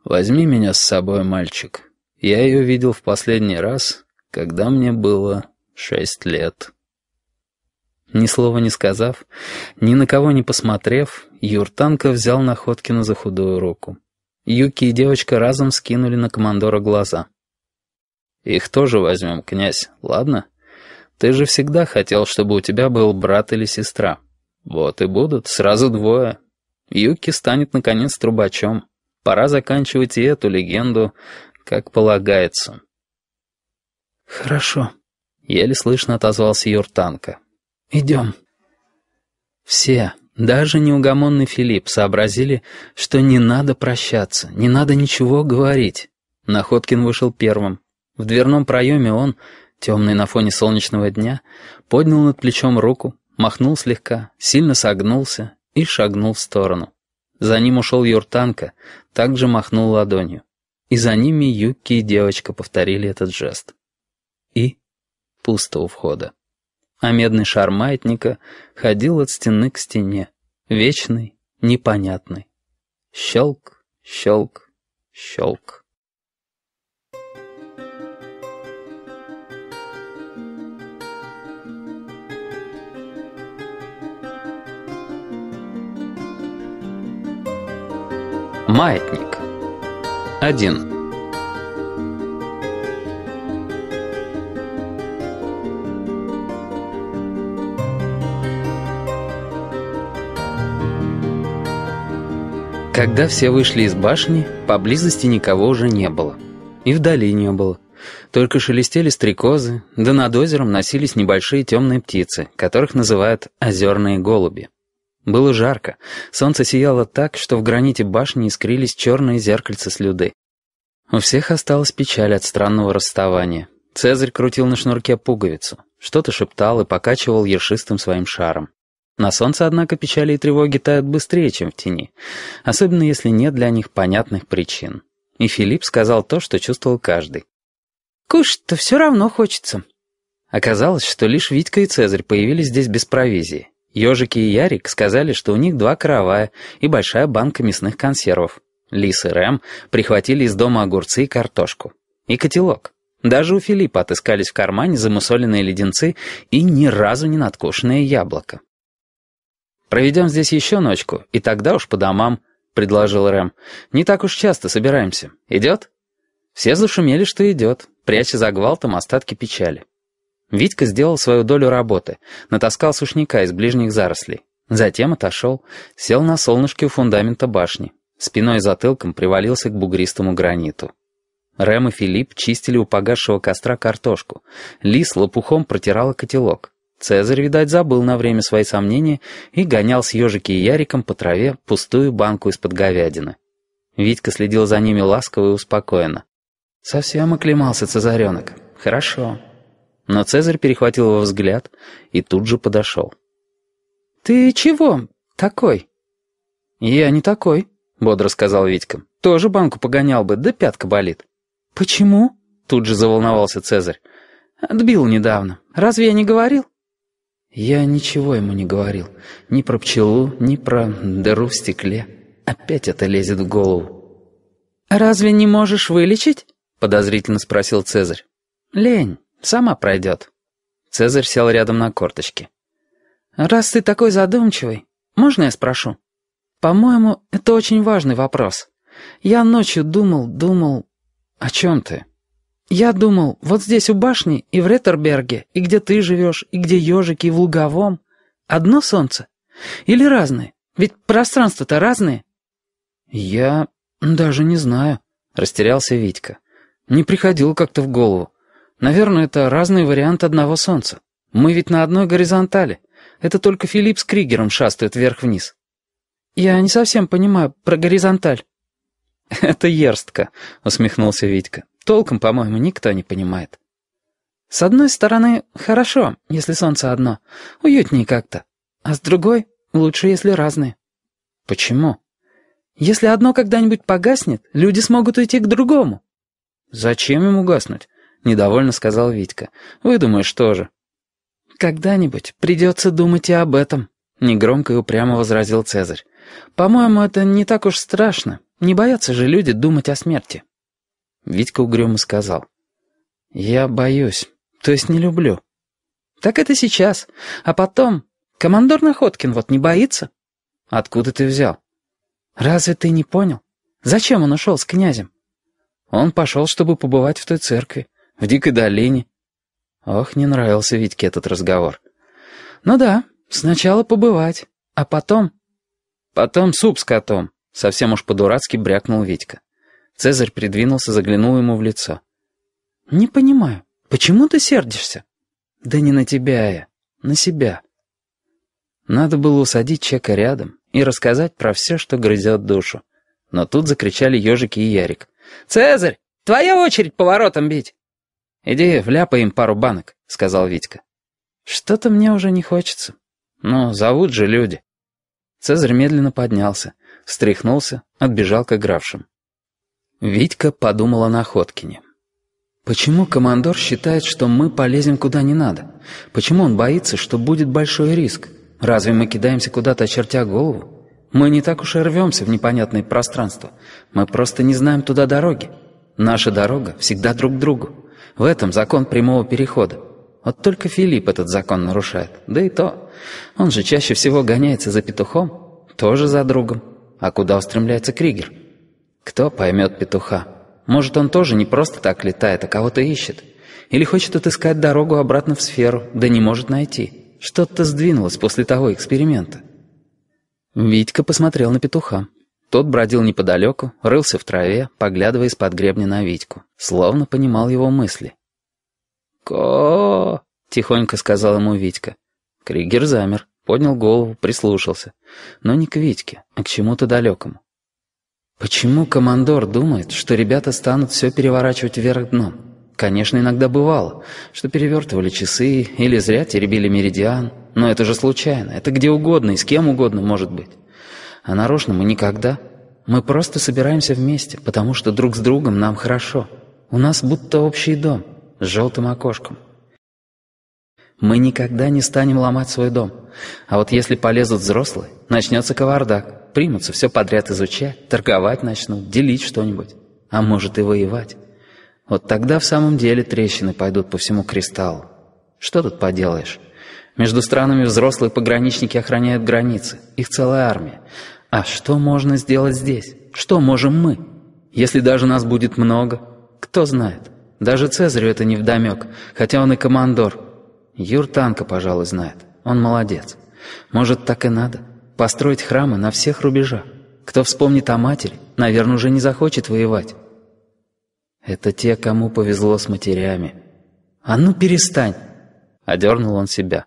«Возьми меня с собой, мальчик. Я ее видел в последний раз, когда мне было шесть лет». Ни слова не сказав, ни на кого не посмотрев, Юртанка взял Находкина за худую руку. Юки и девочка разом скинули на командора глаза. «Их тоже возьмем, князь, ладно? Ты же всегда хотел, чтобы у тебя был брат или сестра. Вот и будут, сразу двое. Юки станет, наконец, трубачом». Пора заканчивать и эту легенду, как полагается. «Хорошо», — еле слышно отозвался Юртанка. «Идем». Все, даже неугомонный Филипп, сообразили, что не надо прощаться, не надо ничего говорить. Находкин вышел первым. В дверном проеме он, темный на фоне солнечного дня, поднял над плечом руку, махнул слегка, сильно согнулся и шагнул в сторону. За ним ушел Юртанка, также махнул ладонью. И за ними Юки и девочка повторили этот жест. И пусто у входа. А медный шар маятника ходил от стены к стене, вечный, непонятный. Щелк, щелк, щелк. Маятник. 1. Когда все вышли из башни, поблизости никого уже не было. И вдали не было. Только шелестели стрекозы, да над озером носились небольшие темные птицы, которых называют озерные голуби. Было жарко, солнце сияло так, что в граните башни искрились черные зеркальца слюды. У всех осталась печаль от странного расставания. Цезарь крутил на шнурке пуговицу, что-то шептал и покачивал ершистым своим шаром. На солнце, однако, печали и тревоги тают быстрее, чем в тени, особенно если нет для них понятных причин. И Филипп сказал то, что чувствовал каждый. «Кушать-то все равно хочется». Оказалось, что лишь Витька и Цезарь появились здесь без провизии. Ежики и Ярик сказали, что у них два каравая и большая банка мясных консервов. Лис и Рэм прихватили из дома огурцы и картошку. И котелок. Даже у Филиппа отыскались в кармане замусоленные леденцы и ни разу не надкушенное яблоко. «Проведем здесь еще ночку, и тогда уж по домам», — предложил Рэм. «Не так уж часто собираемся. Идет?» Все зашумели, что идет, пряча за гвалтом остатки печали. Витька сделал свою долю работы, натаскал сушняка из ближних зарослей. Затем отошел, сел на солнышке у фундамента башни. Спиной и затылком привалился к бугристому граниту. Рэм и Филипп чистили у погасшего костра картошку. Лис лопухом протирала котелок. Цезарь, видать, забыл на время свои сомнения и гонял с ежики и яриком по траве пустую банку из-под говядины. Витька следил за ними ласково и успокоенно. «Совсем оклемался, Цезаренок. Хорошо». Но Цезарь перехватил его взгляд и тут же подошел. «Ты чего такой?» «Я не такой», — бодро сказал Витька. «Тоже банку погонял бы, да пятка болит». «Почему?» — тут же заволновался Цезарь. «Отбил недавно. Разве я не говорил?» Я ничего ему не говорил. Ни про пчелу, ни про дыру в стекле. Опять это лезет в голову. «Разве не можешь вылечить?» — подозрительно спросил Цезарь. «Лень». Сама пройдет». Цезарь сел рядом на корточки. «Раз ты такой задумчивый, можно я спрошу? По-моему, это очень важный вопрос. Я ночью думал, думал... О чем ты? Я думал, вот здесь у башни и в Реттерберге, и где ты живешь, и где ежики, и в Луговом. Одно солнце? Или разные? Ведь пространства-то разные». «Я даже не знаю», — растерялся Витька. «Не приходило как-то в голову. Наверное, это разный вариант одного солнца. Мы ведь на одной горизонтали. Это только Филипп с Кригером шастают вверх-вниз. Я не совсем понимаю про горизонталь. Это ерстка, усмехнулся Витька. Толком, по-моему, никто не понимает. С одной стороны, хорошо, если солнце одно. Уютнее как-то. А с другой, лучше, если разные. Почему? Если одно когда-нибудь погаснет, люди смогут уйти к другому. Зачем ему гаснуть? — недовольно сказал Витька. «Выдумаешь тоже». «Когда-нибудь придется думать и об этом», — негромко и упрямо возразил Цезарь. «По-моему, это не так уж страшно. Не боятся же люди думать о смерти». Витька угрюмо сказал. «Я боюсь, то есть не люблю». «Так это сейчас. А потом... Командор Находкин вот не боится». «Откуда ты взял?» «Разве ты не понял? Зачем он ушел с князем?» «Он пошел, чтобы побывать в той церкви. В дикой долине. Ох, не нравился Витьке этот разговор. Ну да, сначала побывать, а потом... Потом суп с котом, совсем уж по-дурацки брякнул Витька. Цезарь придвинулся, заглянул ему в лицо. «Не понимаю, почему ты сердишься?» «Да не на тебя я, на себя». Надо было усадить Чека рядом и рассказать про все, что грызет душу. Но тут закричали ежики и Ярик. «Цезарь, твоя очередь поворотом бить!» «Иди, вляпай им пару банок», — сказал Витька. «Что-то мне уже не хочется. Но зовут же люди». Цезарь медленно поднялся, встряхнулся, отбежал к игравшим. Витька подумала на Ходкине. «Почему командор считает, что мы полезем куда не надо? Почему он боится, что будет большой риск? Разве мы кидаемся куда-то, очертя голову? Мы не так уж и рвемся в непонятное пространство. Мы просто не знаем туда дороги. Наша дорога всегда друг к другу». В этом закон прямого перехода. Вот только Филипп этот закон нарушает. Да и то. Он же чаще всего гоняется за петухом, тоже за другом. А куда устремляется Кригер? Кто поймет петуха? Может, он тоже не просто так летает, а кого-то ищет. Или хочет отыскать дорогу обратно в сферу, да не может найти. Что-то сдвинулось после того эксперимента. Витька посмотрел на петуха. Тот бродил неподалеку, рылся в траве, поглядывая из-под гребня на Витьку словно понимал его мысли. «Ко!» — тихонько сказал ему Витька. Кригер замер, поднял голову, прислушался. Но не к Витьке, а к чему-то далекому. Почему командор думает, что ребята станут все переворачивать вверх дном? Конечно, иногда бывало, что перевертывали часы или зря теребили меридиан. Но это же случайно, это где угодно и с кем угодно может быть. А нарочно мы никогда. Мы просто собираемся вместе, потому что друг с другом нам хорошо. У нас будто общий дом с желтым окошком. Мы никогда не станем ломать свой дом. А вот если полезут взрослые, начнется кавардак. Примутся все подряд изучать, торговать начнут, делить что-нибудь. А может и воевать. Вот тогда в самом деле трещины пойдут по всему кристаллу. Что тут поделаешь? Между странами взрослые пограничники охраняют границы. Их целая армия. А что можно сделать здесь? Что можем мы? Если даже нас будет много, кто знает. Даже Цезарю это не вдомек, хотя он и командор. Юр Танка, пожалуй, знает. Он молодец. Может, так и надо. Построить храмы на всех рубежах. Кто вспомнит о матери, наверное, уже не захочет воевать. Это те, кому повезло с матерями. А ну перестань! Одернул он себя.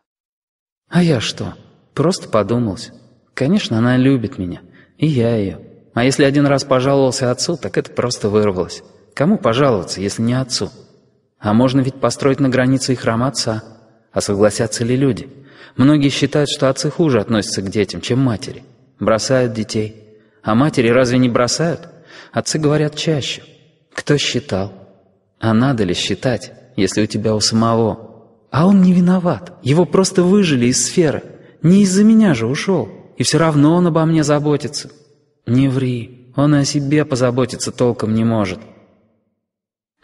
А я что? Просто подумался. Конечно, она любит меня. И я ее. А если один раз пожаловался отцу, так это просто вырвалось. Кому пожаловаться, если не отцу? А можно ведь построить на границе и храм отца. А согласятся ли люди? Многие считают, что отцы хуже относятся к детям, чем матери. Бросают детей. А матери разве не бросают? Отцы говорят чаще. Кто считал? А надо ли считать, если у тебя у самого? А он не виноват. Его просто выжили из сферы. Не из-за меня же ушел. И все равно он обо мне заботится. Не ври. Он и о себе позаботиться толком не может.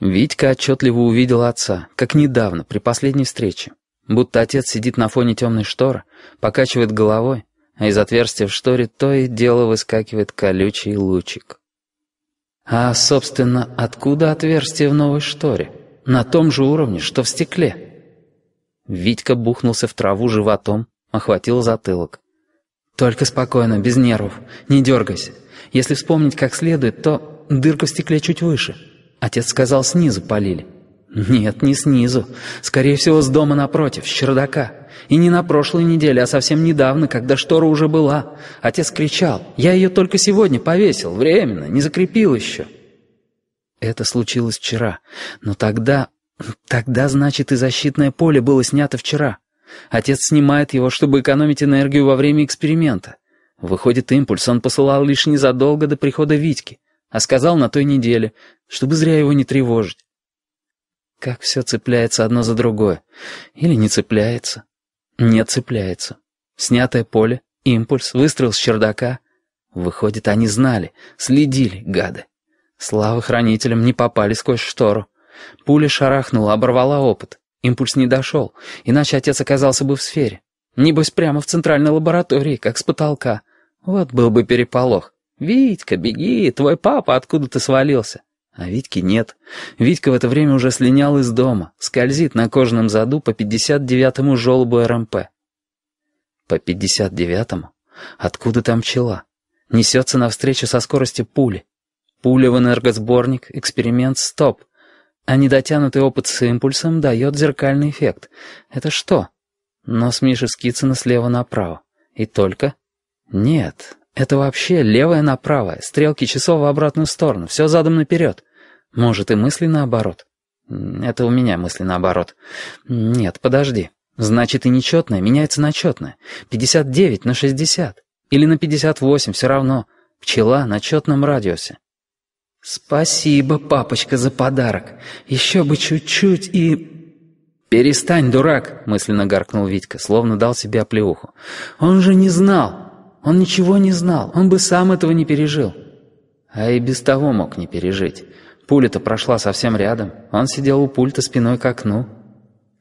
Витька отчетливо увидел отца, как недавно, при последней встрече. Будто отец сидит на фоне темной шторы, покачивает головой, а из отверстия в шторе то и дело выскакивает колючий лучик. А, собственно, откуда отверстие в новой шторе? На том же уровне, что в стекле. Витька бухнулся в траву животом, охватил затылок. «Только спокойно, без нервов. Не дергайся. Если вспомнить как следует, то дырка в стекле чуть выше». Отец сказал, снизу полили. Нет, не снизу. Скорее всего, с дома напротив, с чердака. И не на прошлой неделе, а совсем недавно, когда штора уже была. Отец кричал. Я ее только сегодня повесил, временно, не закрепил еще. Это случилось вчера. Но тогда... Тогда, значит, и защитное поле было снято вчера. Отец снимает его, чтобы экономить энергию во время эксперимента. Выходит, импульс он посылал лишь незадолго до прихода Витьки а сказал на той неделе, чтобы зря его не тревожить. Как все цепляется одно за другое. Или не цепляется. Не цепляется. Снятое поле, импульс, выстрел с чердака. Выходит, они знали, следили, гады. Слава хранителям не попали сквозь штору. Пуля шарахнула, оборвала опыт. Импульс не дошел, иначе отец оказался бы в сфере. Небось, прямо в центральной лаборатории, как с потолка. Вот был бы переполох. «Витька, беги, твой папа откуда ты свалился». А Витьки нет. Витька в это время уже слинял из дома, скользит на кожаном заду по 59-му желобу РМП. По 59-му? Откуда там пчела? Несется навстречу со скоростью пули. Пуля в энергосборник, эксперимент стоп. А недотянутый опыт с импульсом дает зеркальный эффект. Это что? Нос Миши Скицына слева направо. И только... Нет, это вообще левое на правое, стрелки часов в обратную сторону, все задом наперед. Может, и мысли наоборот. Это у меня мысли наоборот. Нет, подожди. Значит, и нечетное меняется на четное. 59 на 60. Или на 58, все равно. Пчела на четном радиусе. «Спасибо, папочка, за подарок. Еще бы чуть-чуть и...» «Перестань, дурак!» — мысленно гаркнул Витька, словно дал себе оплеуху. «Он же не знал!» Он ничего не знал, он бы сам этого не пережил. А и без того мог не пережить. Пуля-то прошла совсем рядом. Он сидел у пульта спиной к окну.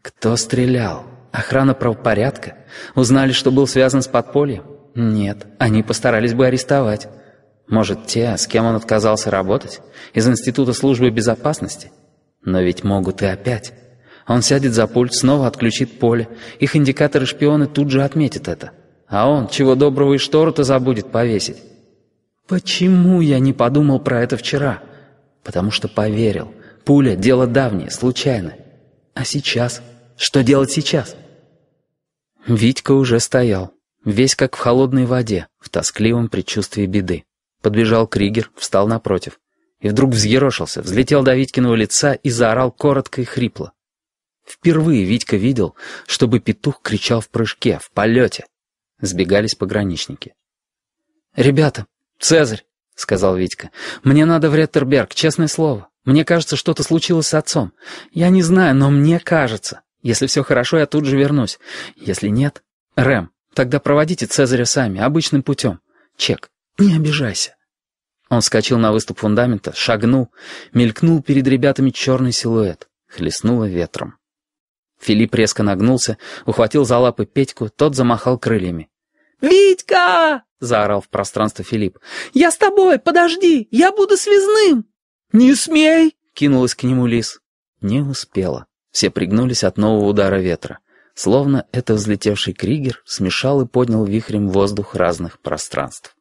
Кто стрелял? Охрана правопорядка? Узнали, что был связан с подпольем? Нет, они постарались бы арестовать. Может, те, с кем он отказался работать? Из Института службы безопасности? Но ведь могут и опять. Он сядет за пульт, снова отключит поле. Их индикаторы-шпионы тут же отметят это а он, чего доброго, и штору-то забудет повесить. Почему я не подумал про это вчера? Потому что поверил. Пуля — дело давнее, случайно. А сейчас? Что делать сейчас? Витька уже стоял, весь как в холодной воде, в тоскливом предчувствии беды. Подбежал Кригер, встал напротив. И вдруг взъерошился, взлетел до Витькиного лица и заорал коротко и хрипло. Впервые Витька видел, чтобы петух кричал в прыжке, в полете. Сбегались пограничники. «Ребята, Цезарь!» — сказал Витька. «Мне надо в Реттерберг, честное слово. Мне кажется, что-то случилось с отцом. Я не знаю, но мне кажется. Если все хорошо, я тут же вернусь. Если нет... Рэм, тогда проводите Цезаря сами, обычным путем. Чек, не обижайся». Он вскочил на выступ фундамента, шагнул, мелькнул перед ребятами черный силуэт, хлестнуло ветром. Филипп резко нагнулся, ухватил за лапы Петьку, тот замахал крыльями. «Витька!» — заорал в пространство Филипп. «Я с тобой, подожди, я буду связным!» «Не смей!» — кинулась к нему лис. Не успела. Все пригнулись от нового удара ветра. Словно это взлетевший Кригер смешал и поднял вихрем воздух разных пространств.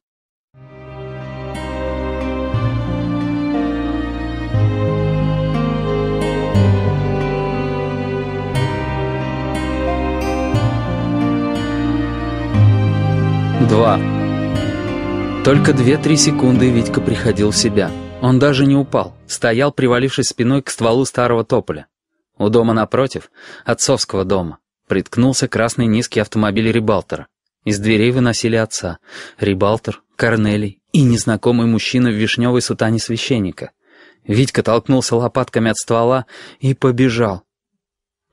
Два. Только 2-3 секунды Витька приходил в себя. Он даже не упал, стоял, привалившись спиной к стволу старого тополя. У дома напротив, отцовского дома, приткнулся красный низкий автомобиль Рибалтера. Из дверей выносили отца, Рибалтер, Корнелий и незнакомый мужчина в вишневой сутане священника. Витька толкнулся лопатками от ствола и побежал.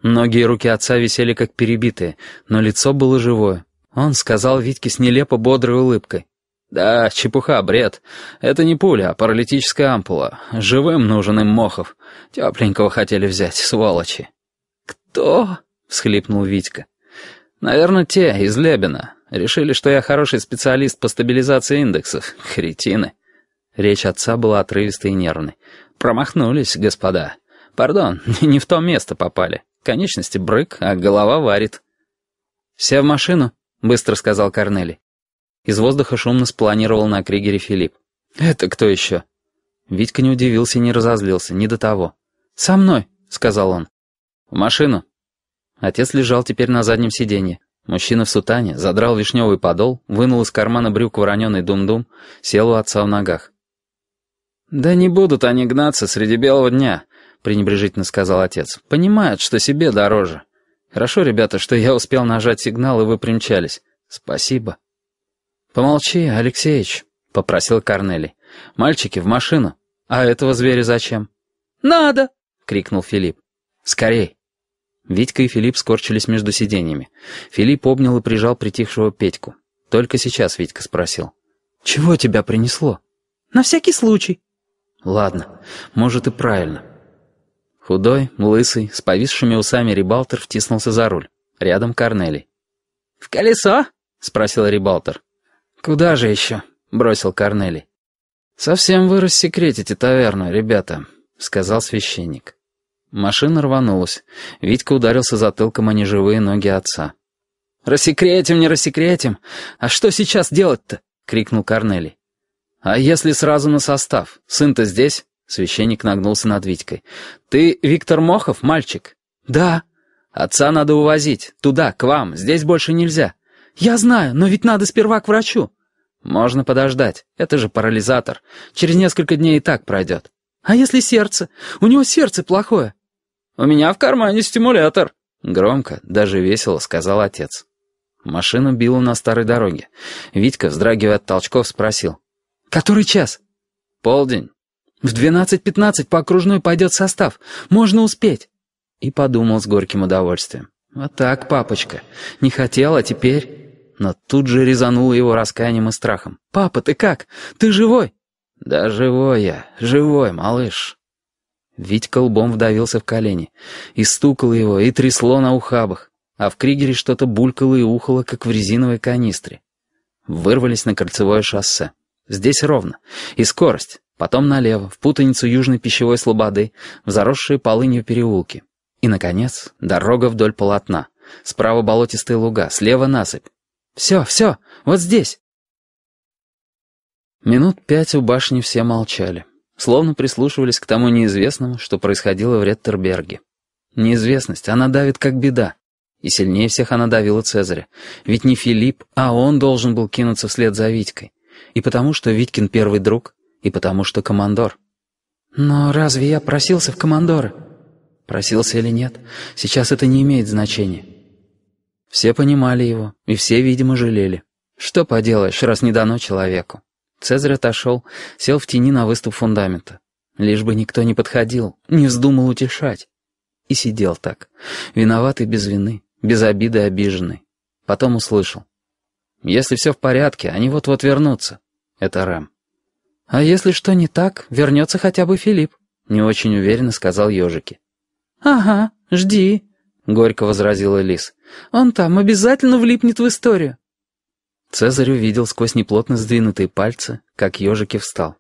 Ноги и руки отца висели как перебитые, но лицо было живое. Он сказал Витьке с нелепо бодрой улыбкой. «Да, чепуха, бред. Это не пуля, а паралитическая ампула. Живым нужен им Мохов. Тепленького хотели взять, сволочи». «Кто?» — всхлипнул Витька. «Наверное, те, из Лебена. Решили, что я хороший специалист по стабилизации индексов. Кретины». Речь отца была отрывистой и нервной. «Промахнулись, господа. Пардон, не в то место попали. Конечности брык, а голова варит». «Все в машину?» быстро сказал Корнели. Из воздуха шумно спланировал на Кригере Филипп. «Это кто еще?» Витька не удивился, не разозлился, не до того. «Со мной», — сказал он. «В машину». Отец лежал теперь на заднем сиденье. Мужчина в сутане задрал вишневый подол, вынул из кармана брюк вороненый дум-дум, сел у отца в ногах. «Да не будут они гнаться среди белого дня», — пренебрежительно сказал отец. «Понимают, что себе дороже. Хорошо, ребята, что я успел нажать сигнал, и вы примчались. Спасибо. Помолчи, Алексеич, попросил Корнелий. Мальчики, в машину. А этого зверя зачем? Надо, крикнул Филипп. Скорей. Витька и Филипп скорчились между сиденьями. Филипп обнял и прижал притихшего Петьку. Только сейчас Витька спросил. «Чего тебя принесло?» «На всякий случай». «Ладно, может и правильно». Худой, лысый, с повисшими усами Рибалтер втиснулся за руль. Рядом Корнелий. «В колесо?» — спросил Рибалтер. «Куда же еще?» — бросил Корнелий. «Совсем вы рассекретите таверну, ребята», — сказал священник. Машина рванулась. Витька ударился затылком о неживые ноги отца. «Рассекретим, не рассекретим! А что сейчас делать-то?» — крикнул Корнелий. «А если сразу на состав? Сын-то здесь?» Священник нагнулся над Витькой. «Ты Виктор Мохов, мальчик?» «Да». «Отца надо увозить. Туда, к вам. Здесь больше нельзя». «Я знаю, но ведь надо сперва к врачу». «Можно подождать. Это же парализатор. Через несколько дней и так пройдет». «А если сердце? У него сердце плохое». «У меня в кармане стимулятор», — громко, даже весело сказал отец. Машину била на старой дороге. Витька, вздрагивая от толчков, спросил. «Который час?» «Полдень». В 12.15 по окружной пойдет состав. Можно успеть. И подумал с горьким удовольствием. Вот так, папочка. Не хотел, а теперь... Но тут же резануло его раскаянием и страхом. «Папа, ты как? Ты живой?» «Да живой я, живой, малыш». Витька колбом вдавился в колени. И стукало его, и трясло на ухабах. А в Кригере что-то булькало и ухало, как в резиновой канистре. Вырвались на кольцевое шоссе. Здесь ровно. И скорость потом налево, в путаницу южной пищевой слободы, в заросшие полынью переулки. И, наконец, дорога вдоль полотна. Справа болотистые луга, слева насыпь. «Все, все, вот здесь!» Минут пять у башни все молчали, словно прислушивались к тому неизвестному, что происходило в Реттерберге. Неизвестность, она давит как беда. И сильнее всех она давила Цезаря. Ведь не Филипп, а он должен был кинуться вслед за Витькой. И потому, что Витькин первый друг, и потому что командор. Но разве я просился в командоры? Просился или нет, сейчас это не имеет значения. Все понимали его, и все, видимо, жалели. Что поделаешь, раз не дано человеку. Цезарь отошел, сел в тени на выступ фундамента. Лишь бы никто не подходил, не вздумал утешать. И сидел так, виноватый без вины, без обиды обиженный. Потом услышал. «Если все в порядке, они вот-вот вернутся». Это Рэм. «А если что не так, вернется хотя бы Филипп», — не очень уверенно сказал ежики. «Ага, жди», — горько возразила Лис. «Он там обязательно влипнет в историю». Цезарь увидел сквозь неплотно сдвинутые пальцы, как ежики встал.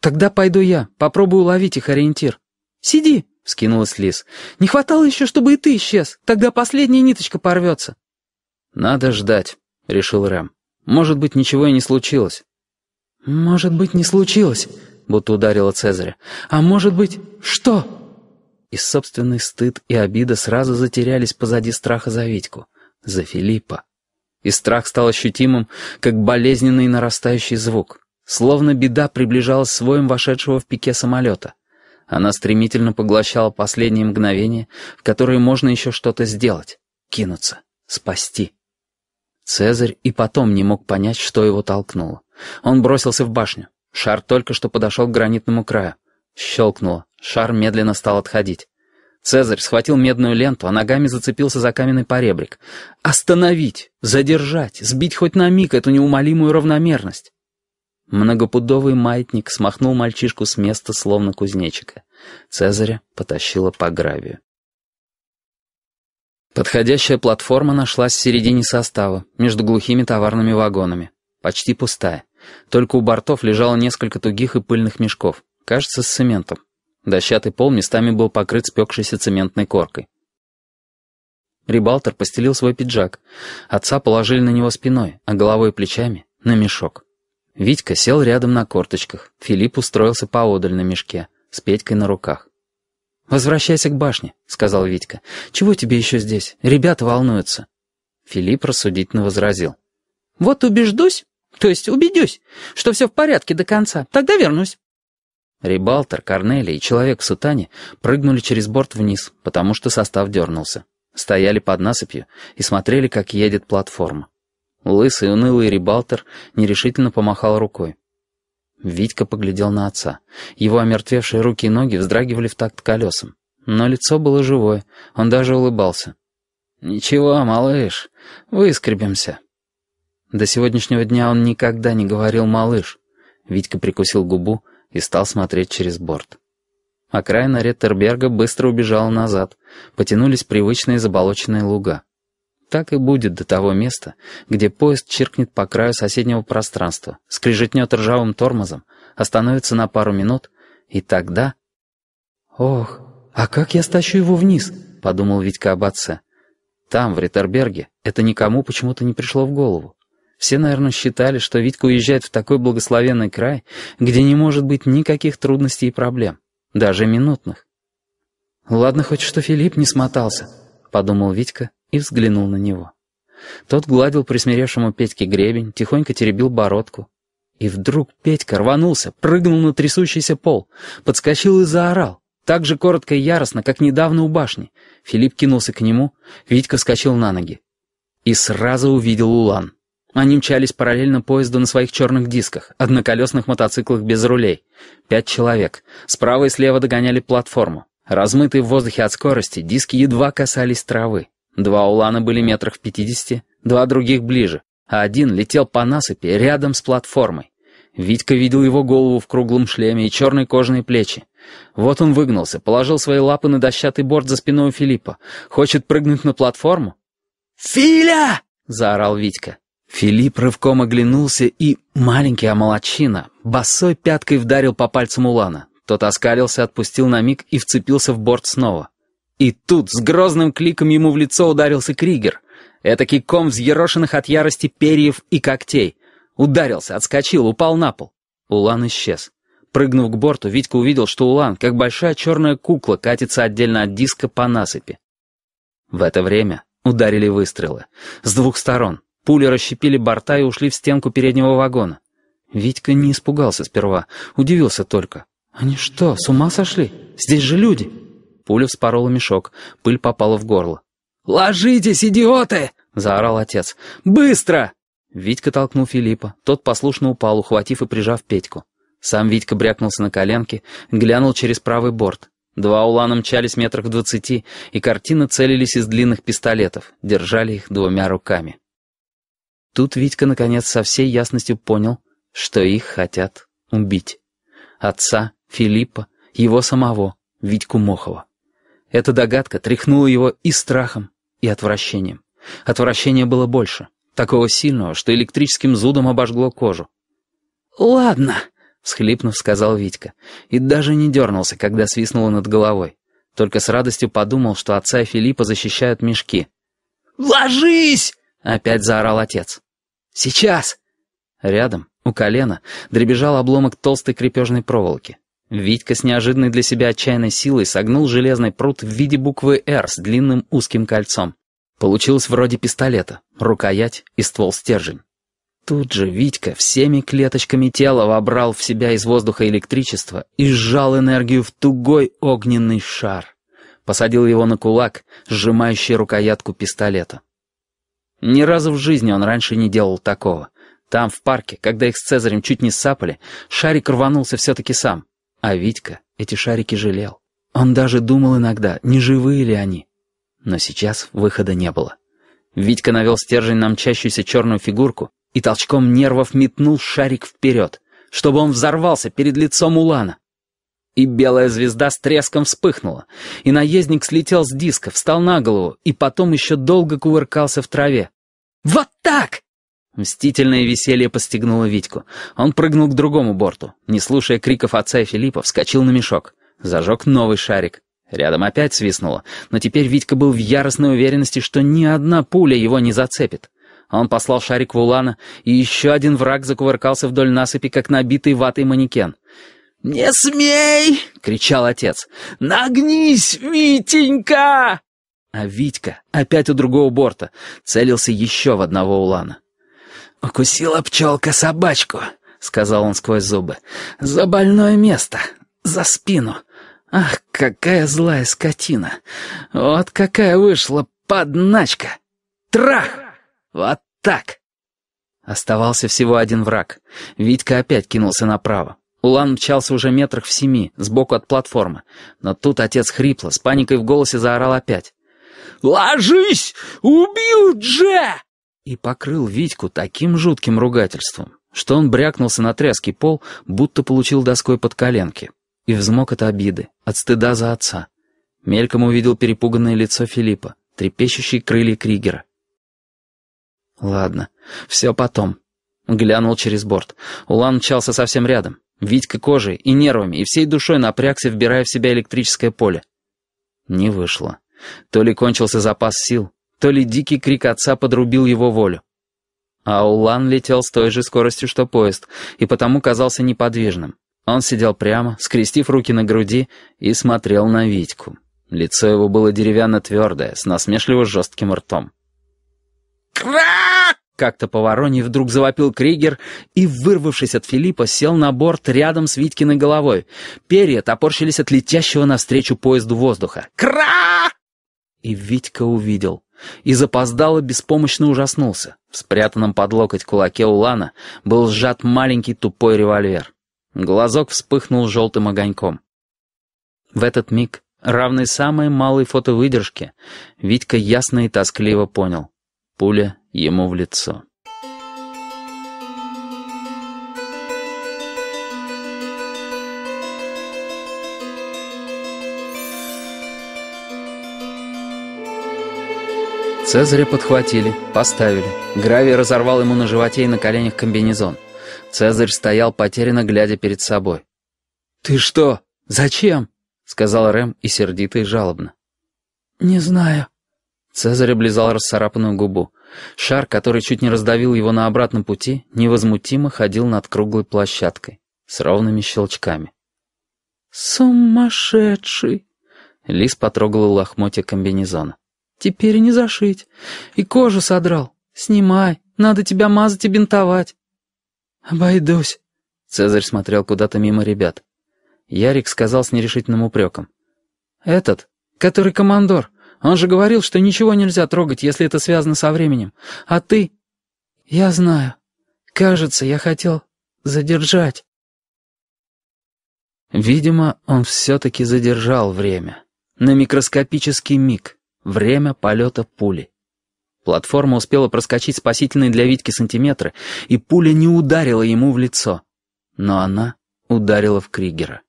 «Тогда пойду я, попробую ловить их ориентир». «Сиди», — вскинулась Лис. «Не хватало еще, чтобы и ты исчез, тогда последняя ниточка порвется». «Надо ждать», — решил Рэм. «Может быть, ничего и не случилось». «Может быть, не случилось», — будто ударила Цезаря. «А может быть, что?» И собственный стыд и обида сразу затерялись позади страха за Витьку, за Филиппа. И страх стал ощутимым, как болезненный нарастающий звук. Словно беда приближалась с воем вошедшего в пике самолета. Она стремительно поглощала последние мгновения, в которые можно еще что-то сделать, кинуться, спасти. Цезарь и потом не мог понять, что его толкнуло. Он бросился в башню. Шар только что подошел к гранитному краю. Щелкнуло. Шар медленно стал отходить. Цезарь схватил медную ленту, а ногами зацепился за каменный поребрик. «Остановить! Задержать! Сбить хоть на миг эту неумолимую равномерность!» Многопудовый маятник смахнул мальчишку с места, словно кузнечика. Цезаря потащило по гравию. Подходящая платформа нашлась в середине состава, между глухими товарными вагонами почти пустая. Только у бортов лежало несколько тугих и пыльных мешков, кажется, с цементом. Дощатый пол местами был покрыт спекшейся цементной коркой. Рибалтер постелил свой пиджак. Отца положили на него спиной, а головой и плечами — на мешок. Витька сел рядом на корточках. Филипп устроился поодаль на мешке, с Петькой на руках. «Возвращайся к башне», — сказал Витька. «Чего тебе еще здесь? Ребята волнуются». Филипп рассудительно возразил. «Вот убеждусь, то есть убедюсь, что все в порядке до конца. Тогда вернусь». Рибалтер, Корнелия и человек в сутане прыгнули через борт вниз, потому что состав дернулся. Стояли под насыпью и смотрели, как едет платформа. Лысый, унылый Рибалтер нерешительно помахал рукой. Витька поглядел на отца. Его омертвевшие руки и ноги вздрагивали в такт колесам. Но лицо было живое, он даже улыбался. «Ничего, малыш, выскребемся». До сегодняшнего дня он никогда не говорил «малыш». Витька прикусил губу и стал смотреть через борт. Окраина а Реттерберга быстро убежала назад, потянулись привычные заболоченные луга. Так и будет до того места, где поезд чиркнет по краю соседнего пространства, скрижетнет ржавым тормозом, остановится на пару минут, и тогда... «Ох, а как я стащу его вниз?» — подумал Витька об отце. Там, в Реттерберге, это никому почему-то не пришло в голову. Все, наверное, считали, что Витька уезжает в такой благословенный край, где не может быть никаких трудностей и проблем, даже минутных. «Ладно хоть, что Филипп не смотался», — подумал Витька и взглянул на него. Тот гладил присмиревшему Петьке гребень, тихонько теребил бородку. И вдруг Петька рванулся, прыгнул на трясущийся пол, подскочил и заорал. Так же коротко и яростно, как недавно у башни. Филипп кинулся к нему, Витька вскочил на ноги. И сразу увидел Улан. Они мчались параллельно поезду на своих черных дисках, одноколесных мотоциклах без рулей. Пять человек. Справа и слева догоняли платформу. Размытые в воздухе от скорости, диски едва касались травы. Два улана были метрах в пятидесяти, два других ближе, а один летел по насыпи рядом с платформой. Витька видел его голову в круглом шлеме и черные кожаные плечи. Вот он выгнулся, положил свои лапы на дощатый борт за спиной у Филиппа. Хочет прыгнуть на платформу? «Филя!» — заорал Витька. Филипп рывком оглянулся и, маленький омолочина, босой пяткой вдарил по пальцам Улана. Тот оскалился, отпустил на миг и вцепился в борт снова. И тут с грозным кликом ему в лицо ударился Кригер. Этакий ком взъерошенных от ярости перьев и когтей. Ударился, отскочил, упал на пол. Улан исчез. Прыгнув к борту, Витька увидел, что Улан, как большая черная кукла, катится отдельно от диска по насыпи. В это время ударили выстрелы. С двух сторон. Пули расщепили борта и ушли в стенку переднего вагона. Витька не испугался сперва, удивился только. «Они что, с ума сошли? Здесь же люди!» Пуля вспорола мешок, пыль попала в горло. «Ложитесь, идиоты!» — заорал отец. «Быстро!» Витька толкнул Филиппа. Тот послушно упал, ухватив и прижав Петьку. Сам Витька брякнулся на коленки, глянул через правый борт. Два улана мчались метрах в двадцати, и картины целились из длинных пистолетов, держали их двумя руками. Тут Витька, наконец, со всей ясностью понял, что их хотят убить. Отца, Филиппа, его самого, Витьку Мохова. Эта догадка тряхнула его и страхом, и отвращением. Отвращение было больше, такого сильного, что электрическим зудом обожгло кожу. «Ладно», — всхлипнув, сказал Витька, и даже не дернулся, когда свистнуло над головой. Только с радостью подумал, что отца и Филиппа защищают мешки. «Ложись!» Опять заорал отец. «Сейчас!» Рядом, у колена, дребезжал обломок толстой крепежной проволоки. Витька с неожиданной для себя отчаянной силой согнул железный прут в виде буквы «Р» с длинным узким кольцом. Получилось вроде пистолета, рукоять и ствол-стержень. Тут же Витька всеми клеточками тела вобрал в себя из воздуха электричество и сжал энергию в тугой огненный шар. Посадил его на кулак, сжимающий рукоятку пистолета. Ни разу в жизни он раньше не делал такого. Там, в парке, когда их с Цезарем чуть не сапали, шарик рванулся все-таки сам. А Витька эти шарики жалел. Он даже думал иногда, не живые ли они. Но сейчас выхода не было. Витька навел стержень на мчащуюся черную фигурку и толчком нервов метнул шарик вперед, чтобы он взорвался перед лицом Улана. И белая звезда с треском вспыхнула, и наездник слетел с диска, встал на голову и потом еще долго кувыркался в траве, «Вот так!» Мстительное веселье постигнуло Витьку. Он прыгнул к другому борту. Не слушая криков отца и Филиппа, вскочил на мешок. Зажег новый шарик. Рядом опять свистнуло, но теперь Витька был в яростной уверенности, что ни одна пуля его не зацепит. Он послал шарик в Улана, и еще один враг закувыркался вдоль насыпи, как набитый ватой манекен. «Не смей!» — кричал отец. «Нагнись, Витенька!» А Витька, опять у другого борта, целился еще в одного улана. «Укусила пчелка собачку», — сказал он сквозь зубы. «За больное место, за спину. Ах, какая злая скотина! Вот какая вышла подначка! Трах! Вот так!» Оставался всего один враг. Витька опять кинулся направо. Улан мчался уже метрах в семи, сбоку от платформы. Но тут отец хрипло, с паникой в голосе заорал опять. «Ложись! убью Дже!» И покрыл Витьку таким жутким ругательством, что он брякнулся на тряский пол, будто получил доской под коленки, и взмок от обиды, от стыда за отца. Мельком увидел перепуганное лицо Филиппа, трепещущие крылья Кригера. «Ладно, все потом». Глянул через борт. Улан мчался совсем рядом. Витька кожей и нервами, и всей душой напрягся, вбирая в себя электрическое поле. Не вышло. То ли кончился запас сил, то ли дикий крик отца подрубил его волю. А Улан летел с той же скоростью, что поезд, и потому казался неподвижным. Он сидел прямо, скрестив руки на груди, и смотрел на Витьку. Лицо его было деревянно-твердое, с насмешливо жестким ртом. «Кра!» Как-то по вороне вдруг завопил Кригер и, вырвавшись от Филиппа, сел на борт рядом с Витькиной головой. Перья топорщились от летящего навстречу поезду воздуха. «Кра!» И Витька увидел. И запоздало беспомощно ужаснулся. В спрятанном под локоть кулаке Улана был сжат маленький тупой револьвер. Глазок вспыхнул желтым огоньком. В этот миг, равный самой малой фотовыдержке, Витька ясно и тоскливо понял. Пуля ему в лицо. Цезаря подхватили, поставили. Гравий разорвал ему на животе и на коленях комбинезон. Цезарь стоял, потерянно глядя перед собой. «Ты что? Зачем?» — сказал Рэм и сердито, и жалобно. «Не знаю». Цезарь облизал расцарапанную губу. Шар, который чуть не раздавил его на обратном пути, невозмутимо ходил над круглой площадкой с ровными щелчками. «Сумасшедший!» Лис потрогала лохмотья комбинезона. Теперь и не зашить. И кожу содрал. Снимай, надо тебя мазать и бинтовать. Обойдусь. Цезарь смотрел куда-то мимо ребят. Ярик сказал с нерешительным упреком. «Этот, который командор, он же говорил, что ничего нельзя трогать, если это связано со временем. А ты...» «Я знаю. Кажется, я хотел задержать». Видимо, он все-таки задержал время. На микроскопический миг. Время полета пули. Платформа успела проскочить спасительные для Витьки сантиметры, и пуля не ударила ему в лицо. Но она ударила в Кригера.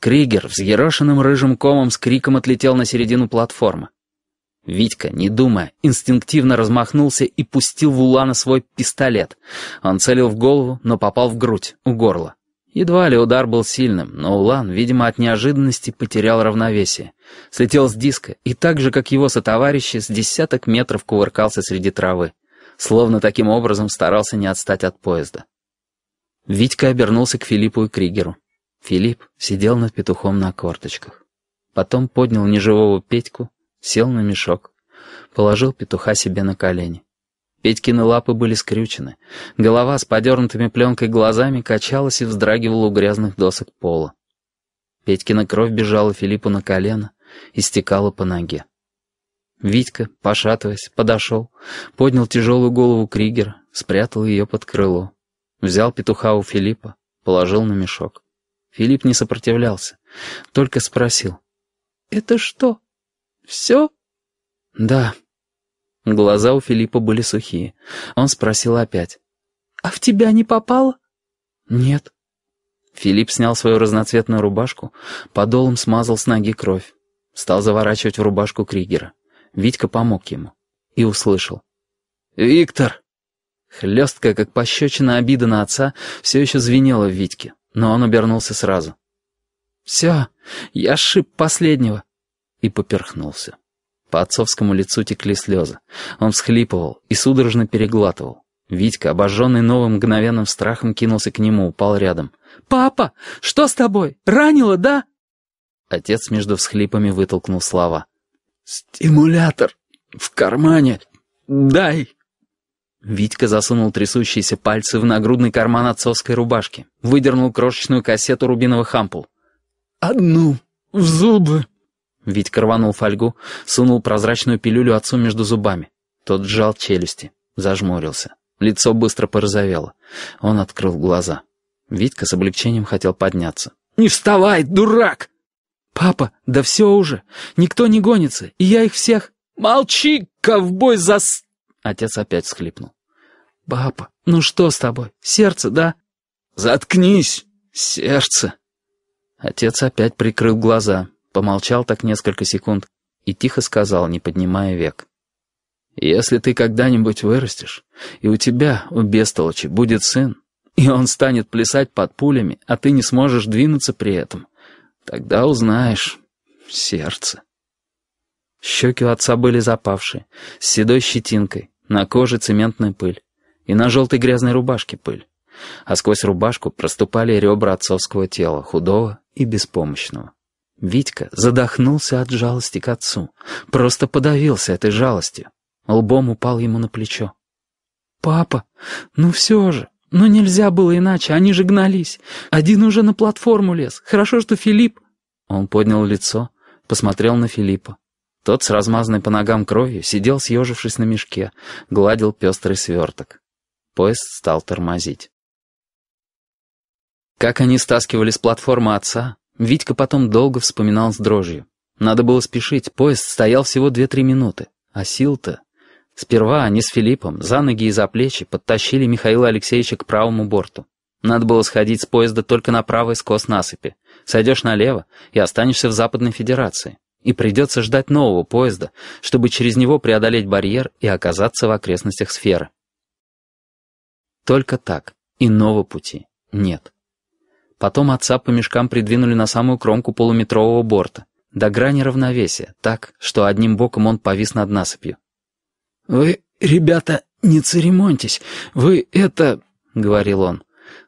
Кригер взъерошенным рыжим комом с криком отлетел на середину платформы. Витька, не думая, инстинктивно размахнулся и пустил в Улана свой пистолет. Он целил в голову, но попал в грудь, у горла. Едва ли удар был сильным, но Улан, видимо, от неожиданности потерял равновесие. Слетел с диска и так же, как его сотоварищи, с десяток метров кувыркался среди травы. Словно таким образом старался не отстать от поезда. Витька обернулся к Филиппу и Кригеру. Филипп сидел над петухом на корточках. Потом поднял неживого Петьку, сел на мешок, положил петуха себе на колени. Петькины лапы были скрючены. Голова с подернутыми пленкой глазами качалась и вздрагивала у грязных досок пола. Петькина кровь бежала Филиппу на колено и стекала по ноге. Витька, пошатываясь, подошел, поднял тяжелую голову Кригера, спрятал ее под крыло. Взял петуха у Филиппа, положил на мешок. Филипп не сопротивлялся, только спросил. «Это что, все?» «Да», Глаза у Филиппа были сухие. Он спросил опять. «А в тебя не попало?» «Нет». Филипп снял свою разноцветную рубашку, подолом смазал с ноги кровь. Стал заворачивать в рубашку Кригера. Витька помог ему. И услышал. «Виктор!» Хлесткая, как пощечина обида на отца, все еще звенела в Витьке, но он обернулся сразу. «Все, я шип последнего!» И поперхнулся. По отцовскому лицу текли слезы. Он всхлипывал и судорожно переглатывал. Витька, обожженный новым мгновенным страхом, кинулся к нему, упал рядом. «Папа, что с тобой? Ранило, да?» Отец между всхлипами вытолкнул слова. «Стимулятор! В кармане! Дай!» Витька засунул трясущиеся пальцы в нагрудный карман отцовской рубашки, выдернул крошечную кассету рубиновых ампул. «Одну! В зубы!» Витька рванул фольгу, сунул прозрачную пилюлю отцу между зубами. Тот сжал челюсти, зажмурился. Лицо быстро порозовело. Он открыл глаза. Витька с облегчением хотел подняться. «Не вставай, дурак!» «Папа, да все уже! Никто не гонится, и я их всех...» «Молчи, ковбой зас...» Отец опять схлипнул. «Папа, ну что с тобой? Сердце, да?» «Заткнись! Сердце!» Отец опять прикрыл глаза, Помолчал так несколько секунд и тихо сказал, не поднимая век. «Если ты когда-нибудь вырастешь, и у тебя, у бестолочи, будет сын, и он станет плясать под пулями, а ты не сможешь двинуться при этом, тогда узнаешь сердце». Щеки у отца были запавшие, с седой щетинкой, на коже цементная пыль, и на желтой грязной рубашке пыль. А сквозь рубашку проступали ребра отцовского тела, худого и беспомощного. Витька задохнулся от жалости к отцу. Просто подавился этой жалостью. Лбом упал ему на плечо. «Папа, ну все же, ну нельзя было иначе, они же гнались. Один уже на платформу лез. Хорошо, что Филипп...» Он поднял лицо, посмотрел на Филиппа. Тот с размазанной по ногам кровью сидел, съежившись на мешке, гладил пестрый сверток. Поезд стал тормозить. Как они стаскивали с платформы отца, Витька потом долго вспоминал с дрожью. Надо было спешить, поезд стоял всего две-три минуты. А сил-то... Сперва они с Филиппом за ноги и за плечи подтащили Михаила Алексеевича к правому борту. Надо было сходить с поезда только на правый скос насыпи. Сойдешь налево и останешься в Западной Федерации. И придется ждать нового поезда, чтобы через него преодолеть барьер и оказаться в окрестностях сферы. Только так. Иного пути нет. Потом отца по мешкам придвинули на самую кромку полуметрового борта, до грани равновесия, так, что одним боком он повис над насыпью. «Вы, ребята, не церемоньтесь, вы это...» — говорил он.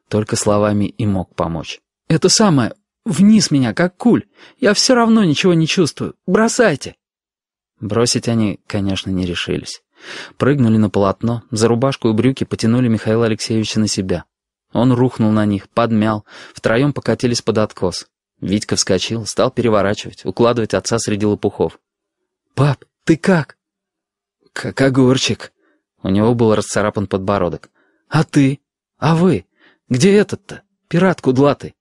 Только словами и мог помочь. «Это самое, вниз меня, как куль. Я все равно ничего не чувствую. Бросайте!» Бросить они, конечно, не решились. Прыгнули на полотно, за рубашку и брюки потянули Михаила Алексеевича на себя. Он рухнул на них, подмял, втроем покатились под откос. Витька вскочил, стал переворачивать, укладывать отца среди лопухов. «Пап, ты как?» «Как огурчик». У него был расцарапан подбородок. «А ты? А вы? Где этот-то? Пират кудлатый?»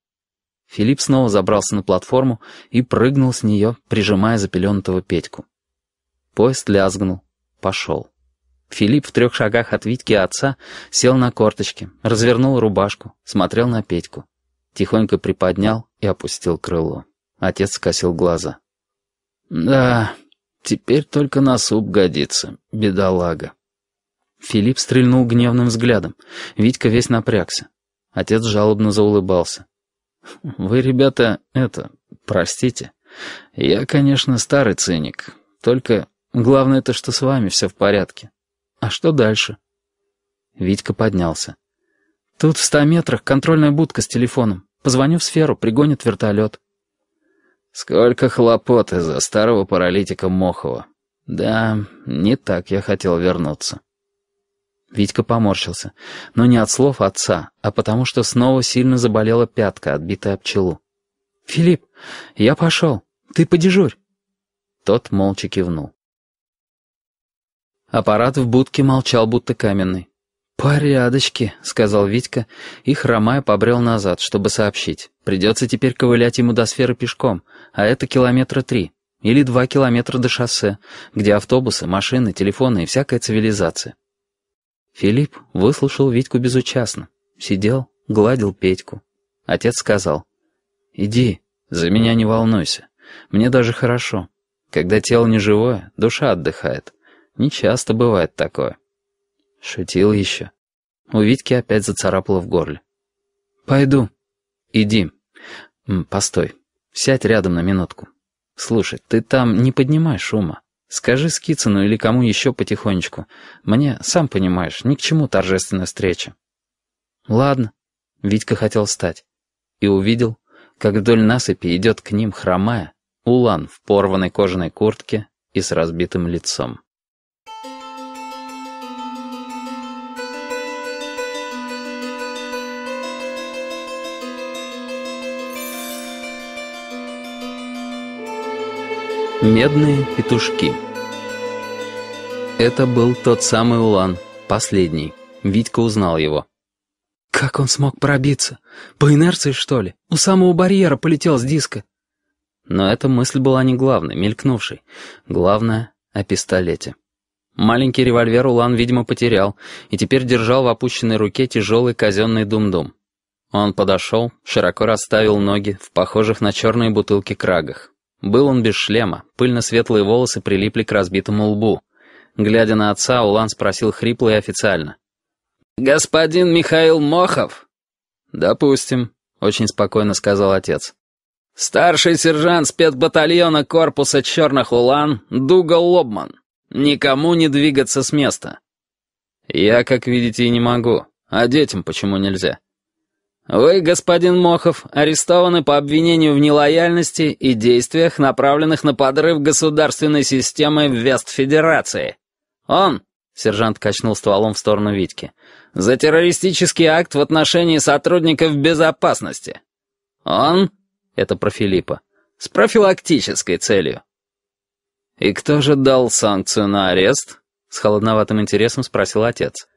Филипп снова забрался на платформу и прыгнул с нее, прижимая запеленутого Петьку. Поезд лязгнул, пошел. Филипп в трех шагах от Витьки отца сел на корточки, развернул рубашку, смотрел на Петьку. Тихонько приподнял и опустил крыло. Отец скосил глаза. «Да, теперь только на суп годится, бедолага». Филипп стрельнул гневным взглядом. Витька весь напрягся. Отец жалобно заулыбался. «Вы, ребята, это, простите. Я, конечно, старый циник. Только главное-то, что с вами все в порядке». А что дальше? Витька поднялся. Тут в ста метрах контрольная будка с телефоном. Позвоню в сферу, пригонят вертолет. Сколько хлопот из-за старого паралитика Мохова. Да, не так я хотел вернуться. Витька поморщился, но не от слов отца, а потому что снова сильно заболела пятка, отбитая пчелу. «Филипп, я пошел. Ты подежурь». Тот молча кивнул. Аппарат в будке молчал, будто каменный. «Порядочки», — сказал Витька, и, хромая, побрел назад, чтобы сообщить. «Придется теперь ковылять ему до сферы пешком, а это километра три. Или два километра до шоссе, где автобусы, машины, телефоны и всякая цивилизация». Филипп выслушал Витьку безучастно. Сидел, гладил Петьку. Отец сказал. «Иди, за меня не волнуйся. Мне даже хорошо. Когда тело не живое, душа отдыхает». Не часто бывает такое. Шутил еще. У Витьки опять зацарапало в горле. «Пойду». «Иди». «Постой. Сядь рядом на минутку. Слушай, ты там не поднимай шума. Скажи Скицыну или кому еще потихонечку. Мне, сам понимаешь, ни к чему торжественная встреча». «Ладно». Витька хотел встать. И увидел, как вдоль насыпи идет к ним хромая, улан в порванной кожаной куртке и с разбитым лицом. Медные петушки Это был тот самый Улан, последний. Витька узнал его. «Как он смог пробиться? По инерции, что ли? У самого барьера полетел с диска». Но эта мысль была не главной, мелькнувшей. Главное — о пистолете. Маленький револьвер Улан, видимо, потерял, и теперь держал в опущенной руке тяжелый казенный дум-дум. Он подошел, широко расставил ноги в похожих на черные бутылки крагах. Был он без шлема, пыльно-светлые волосы прилипли к разбитому лбу. Глядя на отца, Улан спросил хрипло и официально. «Господин Михаил Мохов?» «Допустим», — очень спокойно сказал отец. «Старший сержант спецбатальона корпуса черных Улан Дуга Лобман. Никому не двигаться с места». «Я, как видите, и не могу. А детям почему нельзя?» «Вы, господин Мохов, арестованы по обвинению в нелояльности и действиях, направленных на подрыв государственной системы Вестфедерации. Он...» — сержант качнул стволом в сторону Витьки. «За террористический акт в отношении сотрудников безопасности. Он...» — это про Филиппа. «С профилактической целью». «И кто же дал санкцию на арест?» — с холодноватым интересом спросил отец.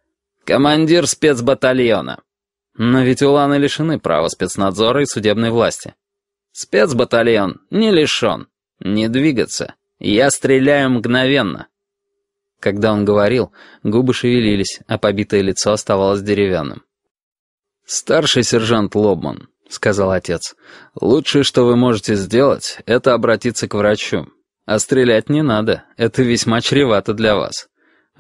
«Командир спецбатальона». Но ведь уланы лишены права спецнадзора и судебной власти. Спецбатальон не лишен. Не двигаться. Я стреляю мгновенно. Когда он говорил, губы шевелились, а побитое лицо оставалось деревянным. «Старший сержант Лобман», — сказал отец, — «лучшее, что вы можете сделать, это обратиться к врачу. А стрелять не надо, это весьма чревато для вас».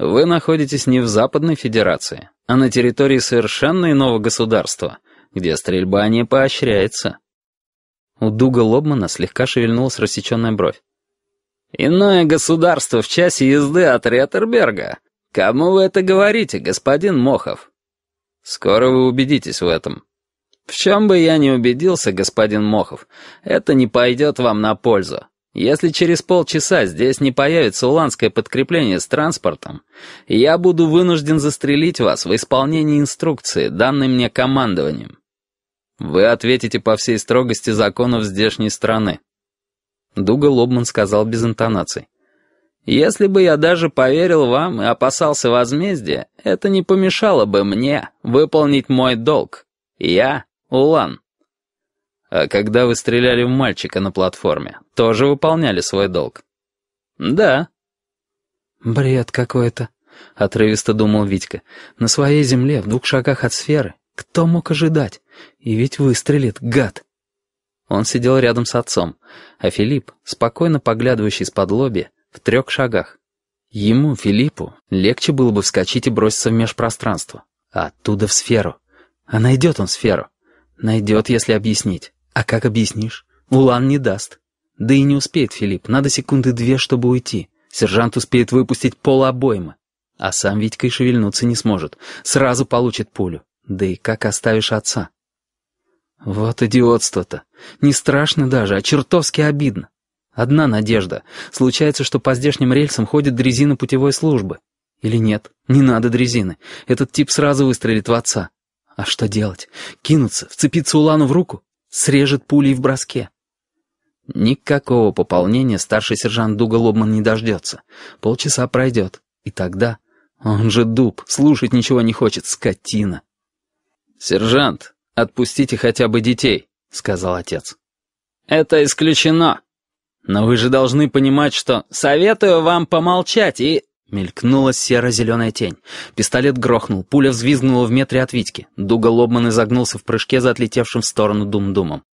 Вы находитесь не в Западной Федерации, а на территории совершенно иного государства, где стрельба не поощряется. У Дуга Лобмана слегка шевельнулась рассеченная бровь. «Иное государство в часе езды от Реттерберга. Кому вы это говорите, господин Мохов?» «Скоро вы убедитесь в этом». «В чем бы я не убедился, господин Мохов, это не пойдет вам на пользу. Если через полчаса здесь не появится уланское подкрепление с транспортом, я буду вынужден застрелить вас в исполнении инструкции, данной мне командованием. Вы ответите по всей строгости законов здешней страны. Дуга Лобман сказал без интонаций. «Если бы я даже поверил вам и опасался возмездия, это не помешало бы мне выполнить мой долг. Я — Улан». А когда вы стреляли в мальчика на платформе, тоже выполняли свой долг?» «Да». «Бред какой-то», — отрывисто думал Витька. «На своей земле, в двух шагах от сферы. Кто мог ожидать? И ведь выстрелит, гад!» Он сидел рядом с отцом, а Филипп, спокойно поглядывающий из-под лоби, в трех шагах. Ему, Филиппу, легче было бы вскочить и броситься в межпространство, а оттуда в сферу. А найдет он сферу. Найдет, если объяснить. А как объяснишь? Улан не даст. Да и не успеет Филипп, надо секунды две, чтобы уйти. Сержант успеет выпустить пол обоймы, А сам Витька и шевельнуться не сможет. Сразу получит пулю. Да и как оставишь отца? Вот идиотство-то. Не страшно даже, а чертовски обидно. Одна надежда. Случается, что по здешним рельсам ходит дрезина путевой службы. Или нет, не надо дрезины. Этот тип сразу выстрелит в отца. А что делать? Кинуться, вцепиться Улану в руку? срежет пулей в броске. Никакого пополнения старший сержант Дуга Лобман не дождется. Полчаса пройдет, и тогда... Он же дуб, слушать ничего не хочет, скотина. «Сержант, отпустите хотя бы детей», — сказал отец. «Это исключено. Но вы же должны понимать, что советую вам помолчать и...» Мелькнула серо-зеленая тень. Пистолет грохнул, пуля взвизгнула в метре от Витьки. Дуга Лобман изогнулся в прыжке за отлетевшим в сторону Дум-Думом.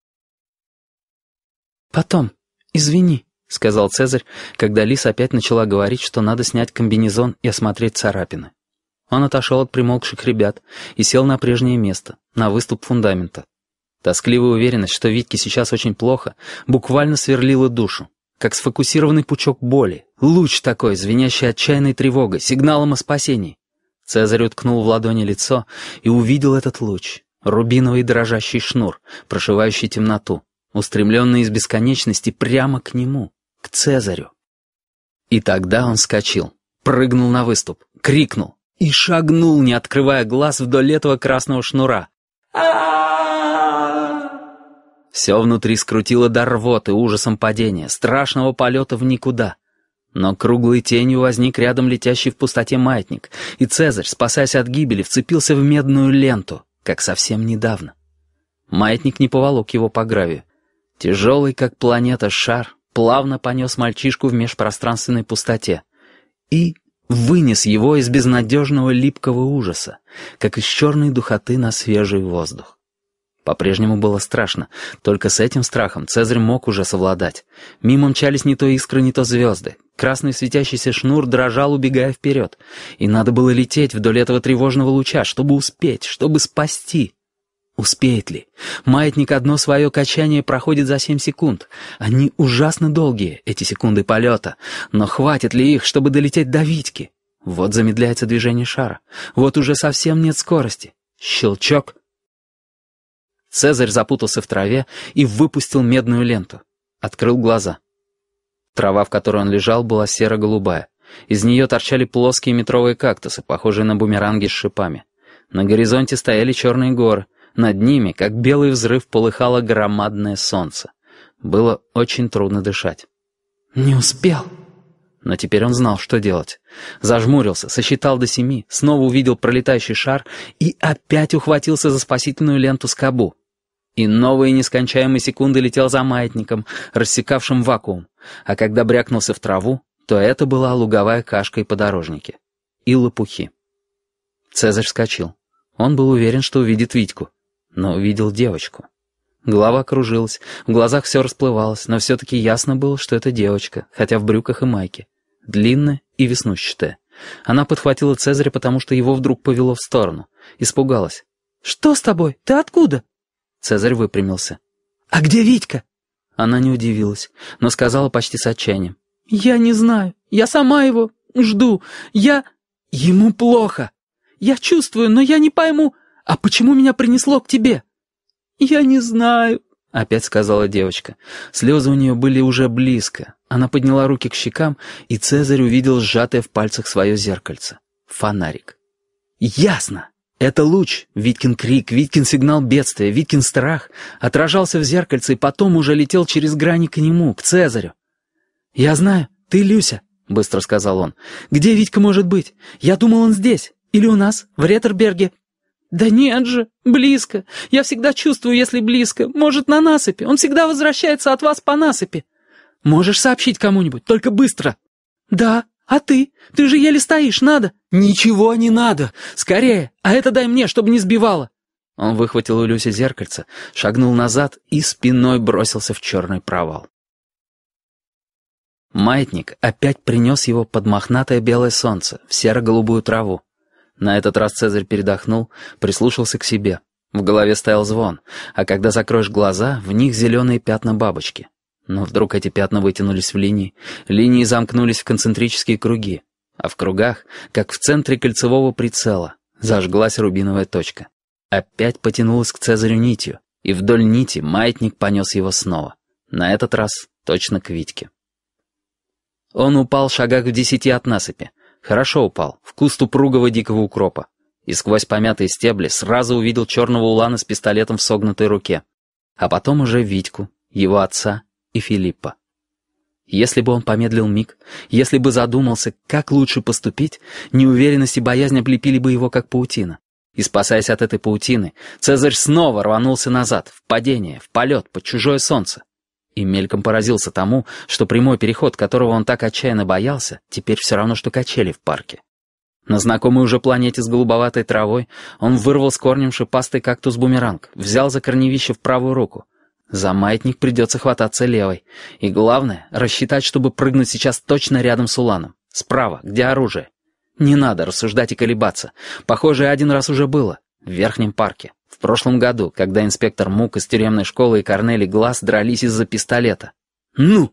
«Потом, извини», — сказал Цезарь, когда Лис опять начала говорить, что надо снять комбинезон и осмотреть царапины. Он отошел от примолкших ребят и сел на прежнее место, на выступ фундамента. Тоскливая уверенность, что Витьке сейчас очень плохо, буквально сверлила душу как сфокусированный пучок боли, луч такой, звенящий отчаянной тревогой, сигналом о спасении. Цезарь уткнул в ладони лицо и увидел этот луч, рубиновый дрожащий шнур, прошивающий темноту, устремленный из бесконечности прямо к нему, к Цезарю. И тогда он скочил, прыгнул на выступ, крикнул и шагнул, не открывая глаз вдоль этого красного шнура. «А-а-а!» Все внутри скрутило до рвоты ужасом падения, страшного полета в никуда. Но круглой тенью возник рядом летящий в пустоте маятник, и Цезарь, спасаясь от гибели, вцепился в медную ленту, как совсем недавно. Маятник не поволок его по гравию. Тяжелый, как планета, шар плавно понес мальчишку в межпространственной пустоте и вынес его из безнадежного липкого ужаса, как из черной духоты на свежий воздух. По-прежнему было страшно, только с этим страхом Цезарь мог уже совладать. Мимо мчались не то искры, не то звезды. Красный светящийся шнур дрожал, убегая вперед. И надо было лететь вдоль этого тревожного луча, чтобы успеть, чтобы спасти. Успеет ли? Маятник одно свое качание проходит за семь секунд. Они ужасно долгие, эти секунды полета. Но хватит ли их, чтобы долететь до Витьки? Вот замедляется движение шара. Вот уже совсем нет скорости. Щелчок, Цезарь запутался в траве и выпустил медную ленту. Открыл глаза. Трава, в которой он лежал, была серо-голубая. Из нее торчали плоские метровые кактусы, похожие на бумеранги с шипами. На горизонте стояли черные горы. Над ними, как белый взрыв, полыхало громадное солнце. Было очень трудно дышать. «Не успел!» Но теперь он знал, что делать. Зажмурился, сосчитал до семи, снова увидел пролетающий шар и опять ухватился за спасительную ленту скобу. И новые нескончаемые секунды летел за маятником, рассекавшим вакуум. А когда брякнулся в траву, то это была луговая кашка и подорожники. И лопухи. Цезарь вскочил. Он был уверен, что увидит Витьку. Но увидел девочку. Голова кружилась, в глазах все расплывалось, но все-таки ясно было, что это девочка, хотя в брюках и майке. Длинная и веснущатая. Она подхватила Цезаря, потому что его вдруг повело в сторону. Испугалась. «Что с тобой? Ты откуда?» Цезарь выпрямился. «А где Витька?» Она не удивилась, но сказала почти с отчаянием. «Я не знаю. Я сама его жду. Я... Ему плохо. Я чувствую, но я не пойму, а почему меня принесло к тебе?» «Я не знаю», — опять сказала девочка. Слезы у нее были уже близко. Она подняла руки к щекам, и Цезарь увидел сжатое в пальцах свое зеркальце. Фонарик. «Ясно!» Это луч, Виткин крик, Виткин сигнал бедствия, Виткин страх отражался в зеркальце и потом уже летел через грани к нему, к Цезарю. «Я знаю, ты Люся», — быстро сказал он. «Где Витька может быть? Я думал, он здесь. Или у нас, в Реттерберге». «Да нет же, близко. Я всегда чувствую, если близко. Может, на насыпи. Он всегда возвращается от вас по насыпи. Можешь сообщить кому-нибудь, только быстро». «Да», «А ты? Ты же еле стоишь, надо!» «Ничего не надо! Скорее! А это дай мне, чтобы не сбивало!» Он выхватил у Люси зеркальце, шагнул назад и спиной бросился в черный провал. Маятник опять принес его под мохнатое белое солнце, в серо-голубую траву. На этот раз Цезарь передохнул, прислушался к себе. В голове стоял звон, а когда закроешь глаза, в них зеленые пятна бабочки. Но вдруг эти пятна вытянулись в линии, линии замкнулись в концентрические круги, а в кругах, как в центре кольцевого прицела, зажглась рубиновая точка. Опять потянулась к Цезарю нитью, и вдоль нити маятник понес его снова. На этот раз точно к Витьке. Он упал в шагах в десяти от насыпи. Хорошо упал, в куст упругого дикого укропа. И сквозь помятые стебли сразу увидел черного улана с пистолетом в согнутой руке. А потом уже Витьку, его отца и Филиппа. Если бы он помедлил миг, если бы задумался, как лучше поступить, неуверенность и боязнь облепили бы его, как паутина. И спасаясь от этой паутины, Цезарь снова рванулся назад, в падение, в полет, под чужое солнце. И мельком поразился тому, что прямой переход, которого он так отчаянно боялся, теперь все равно, что качели в парке. На знакомой уже планете с голубоватой травой он вырвал с корнем шипастый кактус-бумеранг, взял за корневище в правую руку — за маятник придется хвататься левой. И главное, рассчитать, чтобы прыгнуть сейчас точно рядом с Уланом. Справа, где оружие. Не надо рассуждать и колебаться. Похоже, один раз уже было. В верхнем парке. В прошлом году, когда инспектор Мук из тюремной школы и Корнели Глаз дрались из-за пистолета. «Ну!»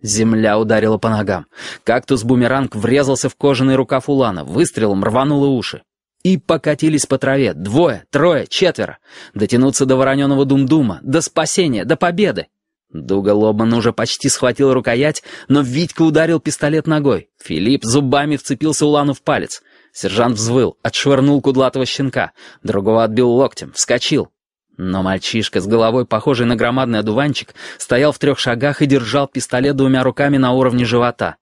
Земля ударила по ногам. Кактус-бумеранг врезался в кожаный рукав Улана, выстрелом рвануло уши. И покатились по траве двое, трое, четверо. Дотянуться до вороненого Думдума, до спасения, до победы. Дуга Лобман уже почти схватил рукоять, но Витька ударил пистолет ногой. Филипп зубами вцепился Улану в палец. Сержант взвыл, отшвырнул кудлатого щенка, другого отбил локтем, вскочил. Но мальчишка с головой, похожей на громадный одуванчик, стоял в трех шагах и держал пистолет двумя руками на уровне живота.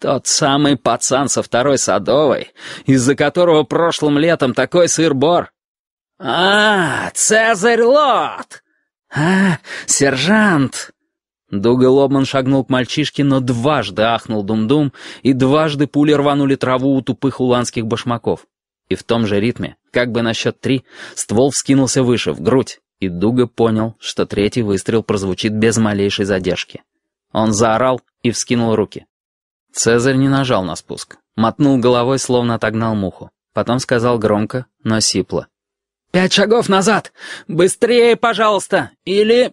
Тот самый пацан со второй садовой, из-за которого прошлым летом такой сыр-бор. «А, Цезарь Лот!» «А, сержант!» Дуга Лобман шагнул к мальчишке, но дважды ахнул Дум-Дум, и дважды пули рванули траву у тупых уланских башмаков. И в том же ритме, как бы на счет три, ствол вскинулся выше, в грудь, и Дуга понял, что третий выстрел прозвучит без малейшей задержки. Он заорал и вскинул руки. Цезарь не нажал на спуск. Мотнул головой, словно отогнал муху. Потом сказал громко, но сипло. «Пять шагов назад! Быстрее, пожалуйста! Или...»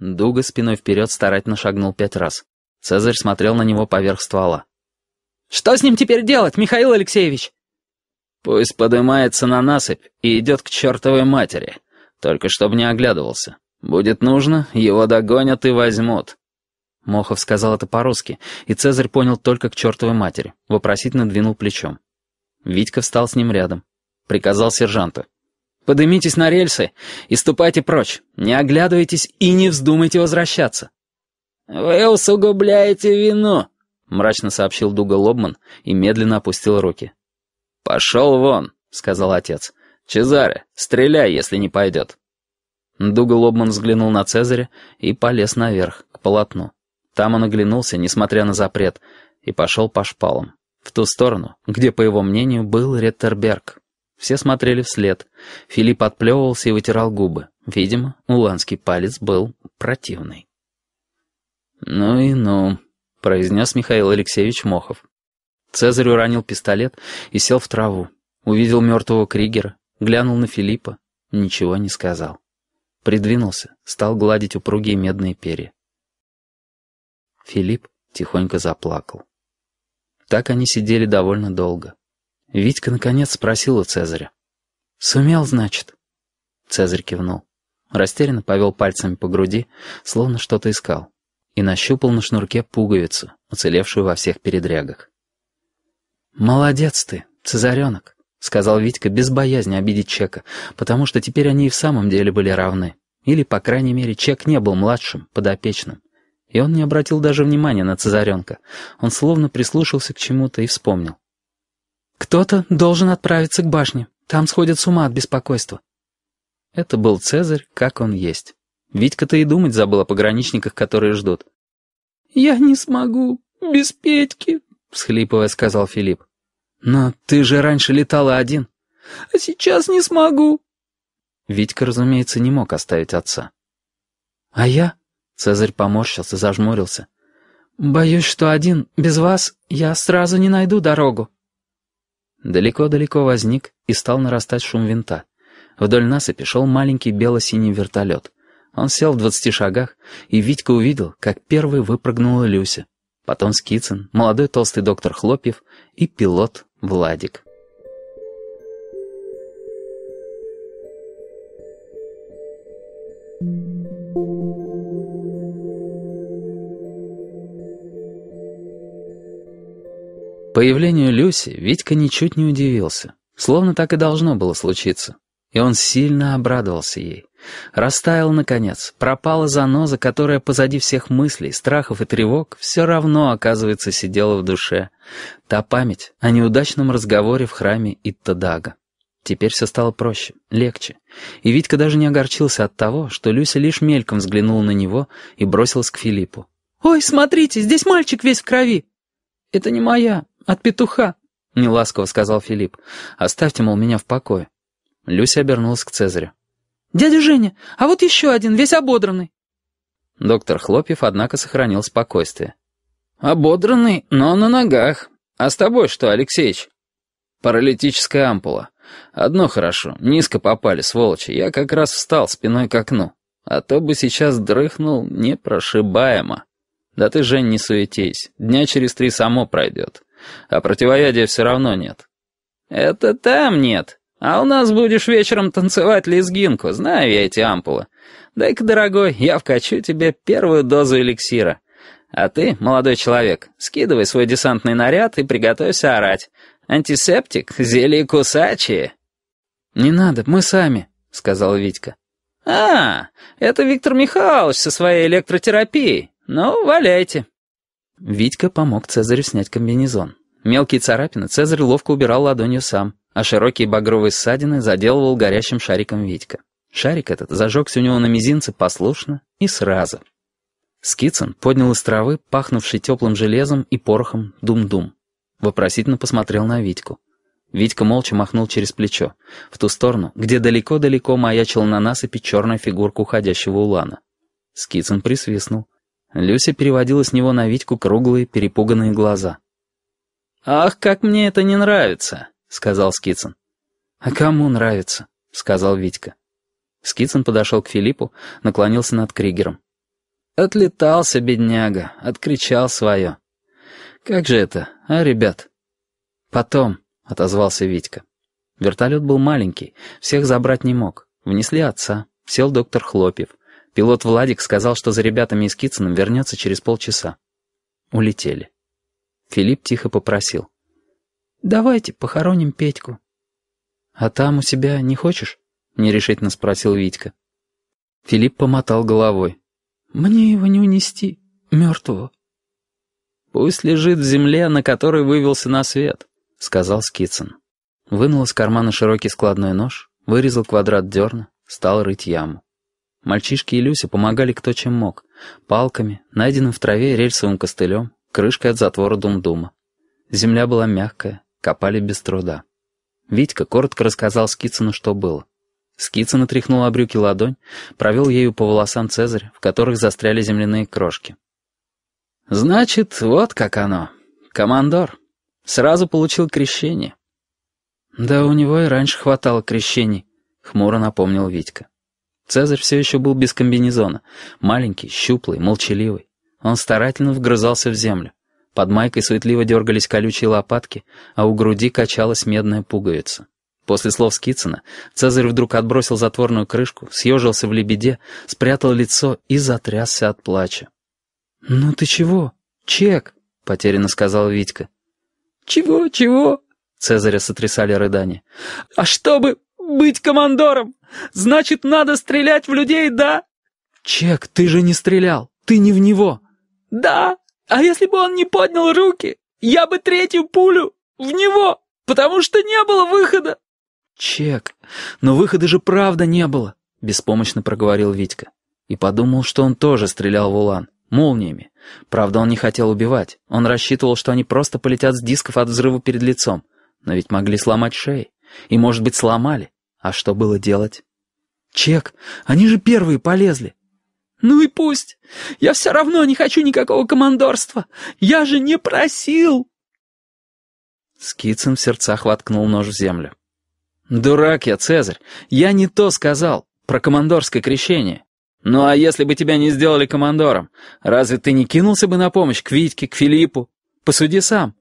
Дуга спиной вперед старательно шагнул пять раз. Цезарь смотрел на него поверх ствола. «Что с ним теперь делать, Михаил Алексеевич?» «Пусть поднимается на насыпь и идет к чертовой матери. Только чтобы не оглядывался. Будет нужно, его догонят и возьмут. Мохов сказал это по-русски, и Цезарь понял только к чертовой матери, вопросительно двинул плечом. Витька встал с ним рядом. Приказал сержанту. «Подымитесь на рельсы и ступайте прочь, не оглядывайтесь и не вздумайте возвращаться». «Вы усугубляете вину», — мрачно сообщил Дуга Лобман и медленно опустил руки. «Пошел вон», — сказал отец. «Чезаре, стреляй, если не пойдет». Дуга Лобман взглянул на Цезаря и полез наверх, к полотну. Там он оглянулся, несмотря на запрет, и пошел по шпалам. В ту сторону, где, по его мнению, был Реттерберг. Все смотрели вслед. Филипп отплевывался и вытирал губы. Видимо, уланский палец был противный. «Ну и ну», — произнес Михаил Алексеевич Мохов. Цезарь уронил пистолет и сел в траву. Увидел мертвого Кригера, глянул на Филиппа, ничего не сказал. Придвинулся, стал гладить упругие медные перья. Филипп тихонько заплакал. Так они сидели довольно долго. Витька наконец спросил у Цезаря. «Сумел, значит?» Цезарь кивнул. Растерянно повел пальцами по груди, словно что-то искал. И нащупал на шнурке пуговицу, уцелевшую во всех передрягах. «Молодец ты, Цезаренок», — сказал Витька без боязни обидеть Чека, потому что теперь они и в самом деле были равны. Или, по крайней мере, Чек не был младшим, подопечным. И он не обратил даже внимания на Цезаренка. Он словно прислушался к чему-то и вспомнил. «Кто-то должен отправиться к башне. Там сходят с ума от беспокойства». Это был Цезарь, как он есть. Витька-то и думать забыл о пограничниках, которые ждут. «Я не смогу, без Петьки», — всхлипывая сказал Филипп. «Но ты же раньше летала один». «А сейчас не смогу». Витька, разумеется, не мог оставить отца. «А я?» Цезарь поморщился, зажмурился. «Боюсь, что один, без вас, я сразу не найду дорогу». Далеко-далеко возник и стал нарастать шум винта. Вдоль насыпи шел маленький бело-синий вертолет. Он сел в двадцати шагах, и Витька увидел, как первый выпрыгнула Люся. Потом Скицын, молодой толстый доктор Хлопьев и пилот Владик. Thank you. Появлению Люси Витька ничуть не удивился. Словно так и должно было случиться. И он сильно обрадовался ей. Растаял, наконец, пропала заноза, которая позади всех мыслей, страхов и тревог все равно, оказывается, сидела в душе. Та память о неудачном разговоре в храме Иттадага. Теперь все стало проще, легче. И Витька даже не огорчился от того, что Люся лишь мельком взглянула на него и бросилась к Филиппу. «Ой, смотрите, здесь мальчик весь в крови!» «Это не моя», от петуха», — неласково сказал Филипп. «Оставьте, мол, меня в покое». Люся обернулась к Цезарю. «Дядя Женя, а вот еще один, весь ободранный». Доктор Хлопьев, однако, сохранил спокойствие. «Ободранный, но на ногах. А с тобой что, Алексеич?» «Паралитическая ампула. Одно хорошо, низко попали, сволочи. Я как раз встал спиной к окну. А то бы сейчас дрыхнул непрошибаемо. Да ты, Жень, не суетись. Дня через три само пройдет» а противоядия все равно нет». «Это там нет. А у нас будешь вечером танцевать лезгинку, знаю я эти ампулы. Дай-ка, дорогой, я вкачу тебе первую дозу эликсира. А ты, молодой человек, скидывай свой десантный наряд и приготовься орать. Антисептик, зелье кусачие». «Не надо, мы сами», — сказал Витька. «А, это Виктор Михайлович со своей электротерапией. Ну, валяйте». Витька помог Цезарю снять комбинезон. Мелкие царапины Цезарь ловко убирал ладонью сам, а широкие багровые ссадины заделывал горящим шариком Витька. Шарик этот зажегся у него на мизинце послушно и сразу. Скицын поднял из травы пахнувший теплым железом и порохом дум-дум. Вопросительно посмотрел на Витьку. Витька молча махнул через плечо, в ту сторону, где далеко-далеко маячила на насыпи черная фигурка уходящего улана. Скицын присвистнул. Люся переводила с него на Витьку круглые, перепуганные глаза. «Ах, как мне это не нравится!» — сказал Скицын. «А кому нравится?» — сказал Витька. Скицын подошел к Филиппу, наклонился над Кригером. «Отлетался, бедняга, откричал свое. Как же это, а, ребят?» «Потом», — отозвался Витька. Вертолет был маленький, всех забрать не мог. Внесли отца, сел доктор Хлопьев. Пилот Владик сказал, что за ребятами из Китсоном вернется через полчаса. Улетели. Филипп тихо попросил. «Давайте похороним Петьку». «А там у себя не хочешь?» — нерешительно спросил Витька. Филипп помотал головой. «Мне его не унести, мертвого». «Пусть лежит в земле, на которой вывелся на свет», — сказал Скицын. Вынул из кармана широкий складной нож, вырезал квадрат дерна, стал рыть яму. Мальчишки и Люся помогали кто чем мог. Палками, найденным в траве рельсовым костылем, крышкой от затвора Думдума. Земля была мягкая, копали без труда. Витька коротко рассказал Скицыну, что было. Скицын отряхнул обрюки ладонь, провел ею по волосам Цезаря, в которых застряли земляные крошки. «Значит, вот как оно. Командор. Сразу получил крещение». «Да у него и раньше хватало крещений», — хмуро напомнил Витька. Цезарь все еще был без комбинезона. Маленький, щуплый, молчаливый. Он старательно вгрызался в землю. Под майкой суетливо дергались колючие лопатки, а у груди качалась медная пуговица. После слов Скицына Цезарь вдруг отбросил затворную крышку, съежился в лебеде, спрятал лицо и затрясся от плача. «Ну ты чего? Чек!» — потерянно сказал Витька. «Чего, чего?» — Цезаря сотрясали рыдания. «А чтобы...» Быть командором! Значит, надо стрелять в людей, да? Чек, ты же не стрелял, ты не в него. Да, а если бы он не поднял руки, я бы третью пулю в него, потому что не было выхода. Чек, но выхода же правда не было, беспомощно проговорил Витька. И подумал, что он тоже стрелял в улан, молниями. Правда, он не хотел убивать, он рассчитывал, что они просто полетят с дисков от взрыва перед лицом. Но ведь могли сломать шеи. И, может быть, сломали. А что было делать? Чек, они же первые полезли. Ну и пусть. Я все равно не хочу никакого командорства. Я же не просил. Скицын в сердцах воткнул нож в землю. «Дурак я, Цезарь! Я не то сказал, про командорское крещение. Ну а если бы тебя не сделали командором, разве ты не кинулся бы на помощь к Витьке, к Филиппу? Посуди сам!»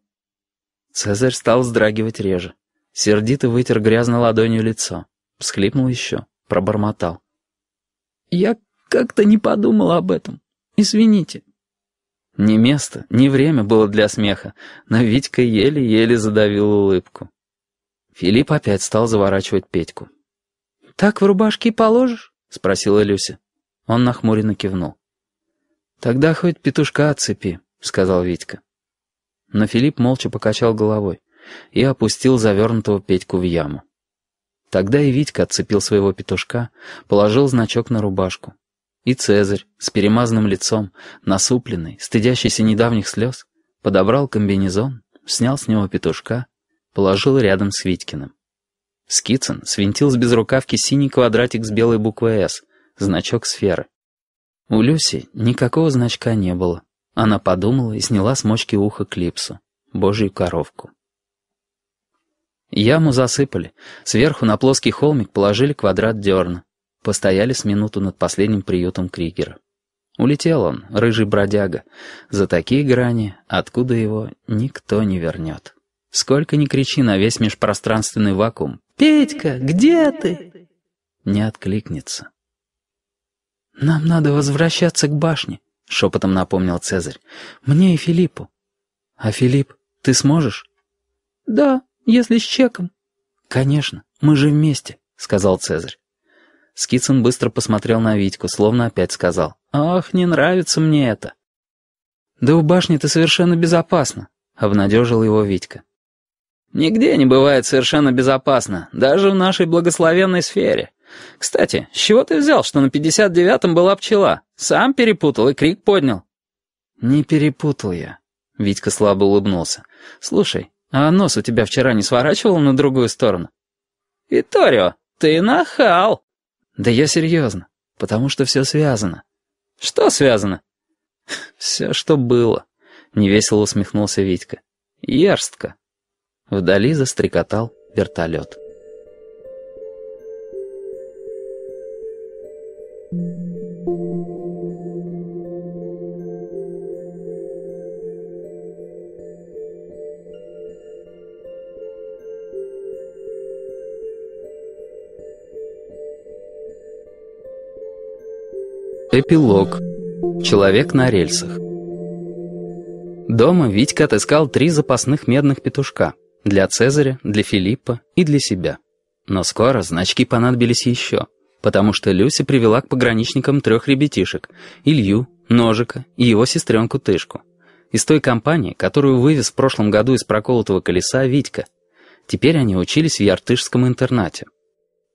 Цезарь стал вздрагивать реже. Сердито вытер грязной ладонью лицо. Всхлипнул еще, пробормотал. «Я как-то не подумал об этом. Извините». Не место, не время было для смеха, но Витька еле-еле задавил улыбку. Филипп опять стал заворачивать Петьку. «Так в рубашке и положишь?» — спросила Люся. Он нахмуренно кивнул. «Тогда хоть петушка отцепи», — сказал Витька. Но Филипп молча покачал головой и опустил завернутого Петьку в яму. Тогда и Витька отцепил своего петушка, положил значок на рубашку. И Цезарь, с перемазанным лицом, насупленный, стыдящийся недавних слез, подобрал комбинезон, снял с него петушка, положил рядом с Витькиным. Скицын свинтил с безрукавки синий квадратик с белой буквой «С», значок сферы. У Люси никакого значка не было. Она подумала и сняла с мочки уха клипсу, божью коровку. Яму засыпали. Сверху на плоский холмик положили квадрат дерна. Постояли с минуту над последним приютом Кригера. Улетел он, рыжий бродяга, за такие грани, откуда его никто не вернет. Сколько ни кричи на весь межпространственный вакуум «Петька, где ты?» Не откликнется. «Нам надо возвращаться к башне», — шепотом напомнил Цезарь. «Мне и Филиппу». «А Филипп, ты сможешь?» «Да», если с чеком. Конечно, мы же вместе, сказал Цезарь. Скицын быстро посмотрел на Витьку, словно опять сказал. «Ах, не нравится мне это». «Да у башни ты совершенно безопасно», — обнадежил его Витька. «Нигде не бывает совершенно безопасно, даже в нашей благословенной сфере. Кстати, с чего ты взял, что на 59-м была пчела? Сам перепутал и крик поднял». «Не перепутал я», — Витька слабо улыбнулся. «Слушай, а нос у тебя вчера не сворачивал на другую сторону? Виторио, ты нахал. Да я серьезно, потому что все связано. Что связано? Все, что было, невесело усмехнулся Витька. Ярстка. Вдали застрекотал вертолет. Эпилог. Человек на рельсах. Дома Витька отыскал три запасных медных петушка. Для Цезаря, для Филиппа и для себя. Но скоро значки понадобились еще, потому что Люся привела к пограничникам трех ребятишек — Илью, Ножика и его сестренку Тышку. Из той компании, которую вывез в прошлом году из проколотого колеса Витька. Теперь они учились в Яртышском интернате.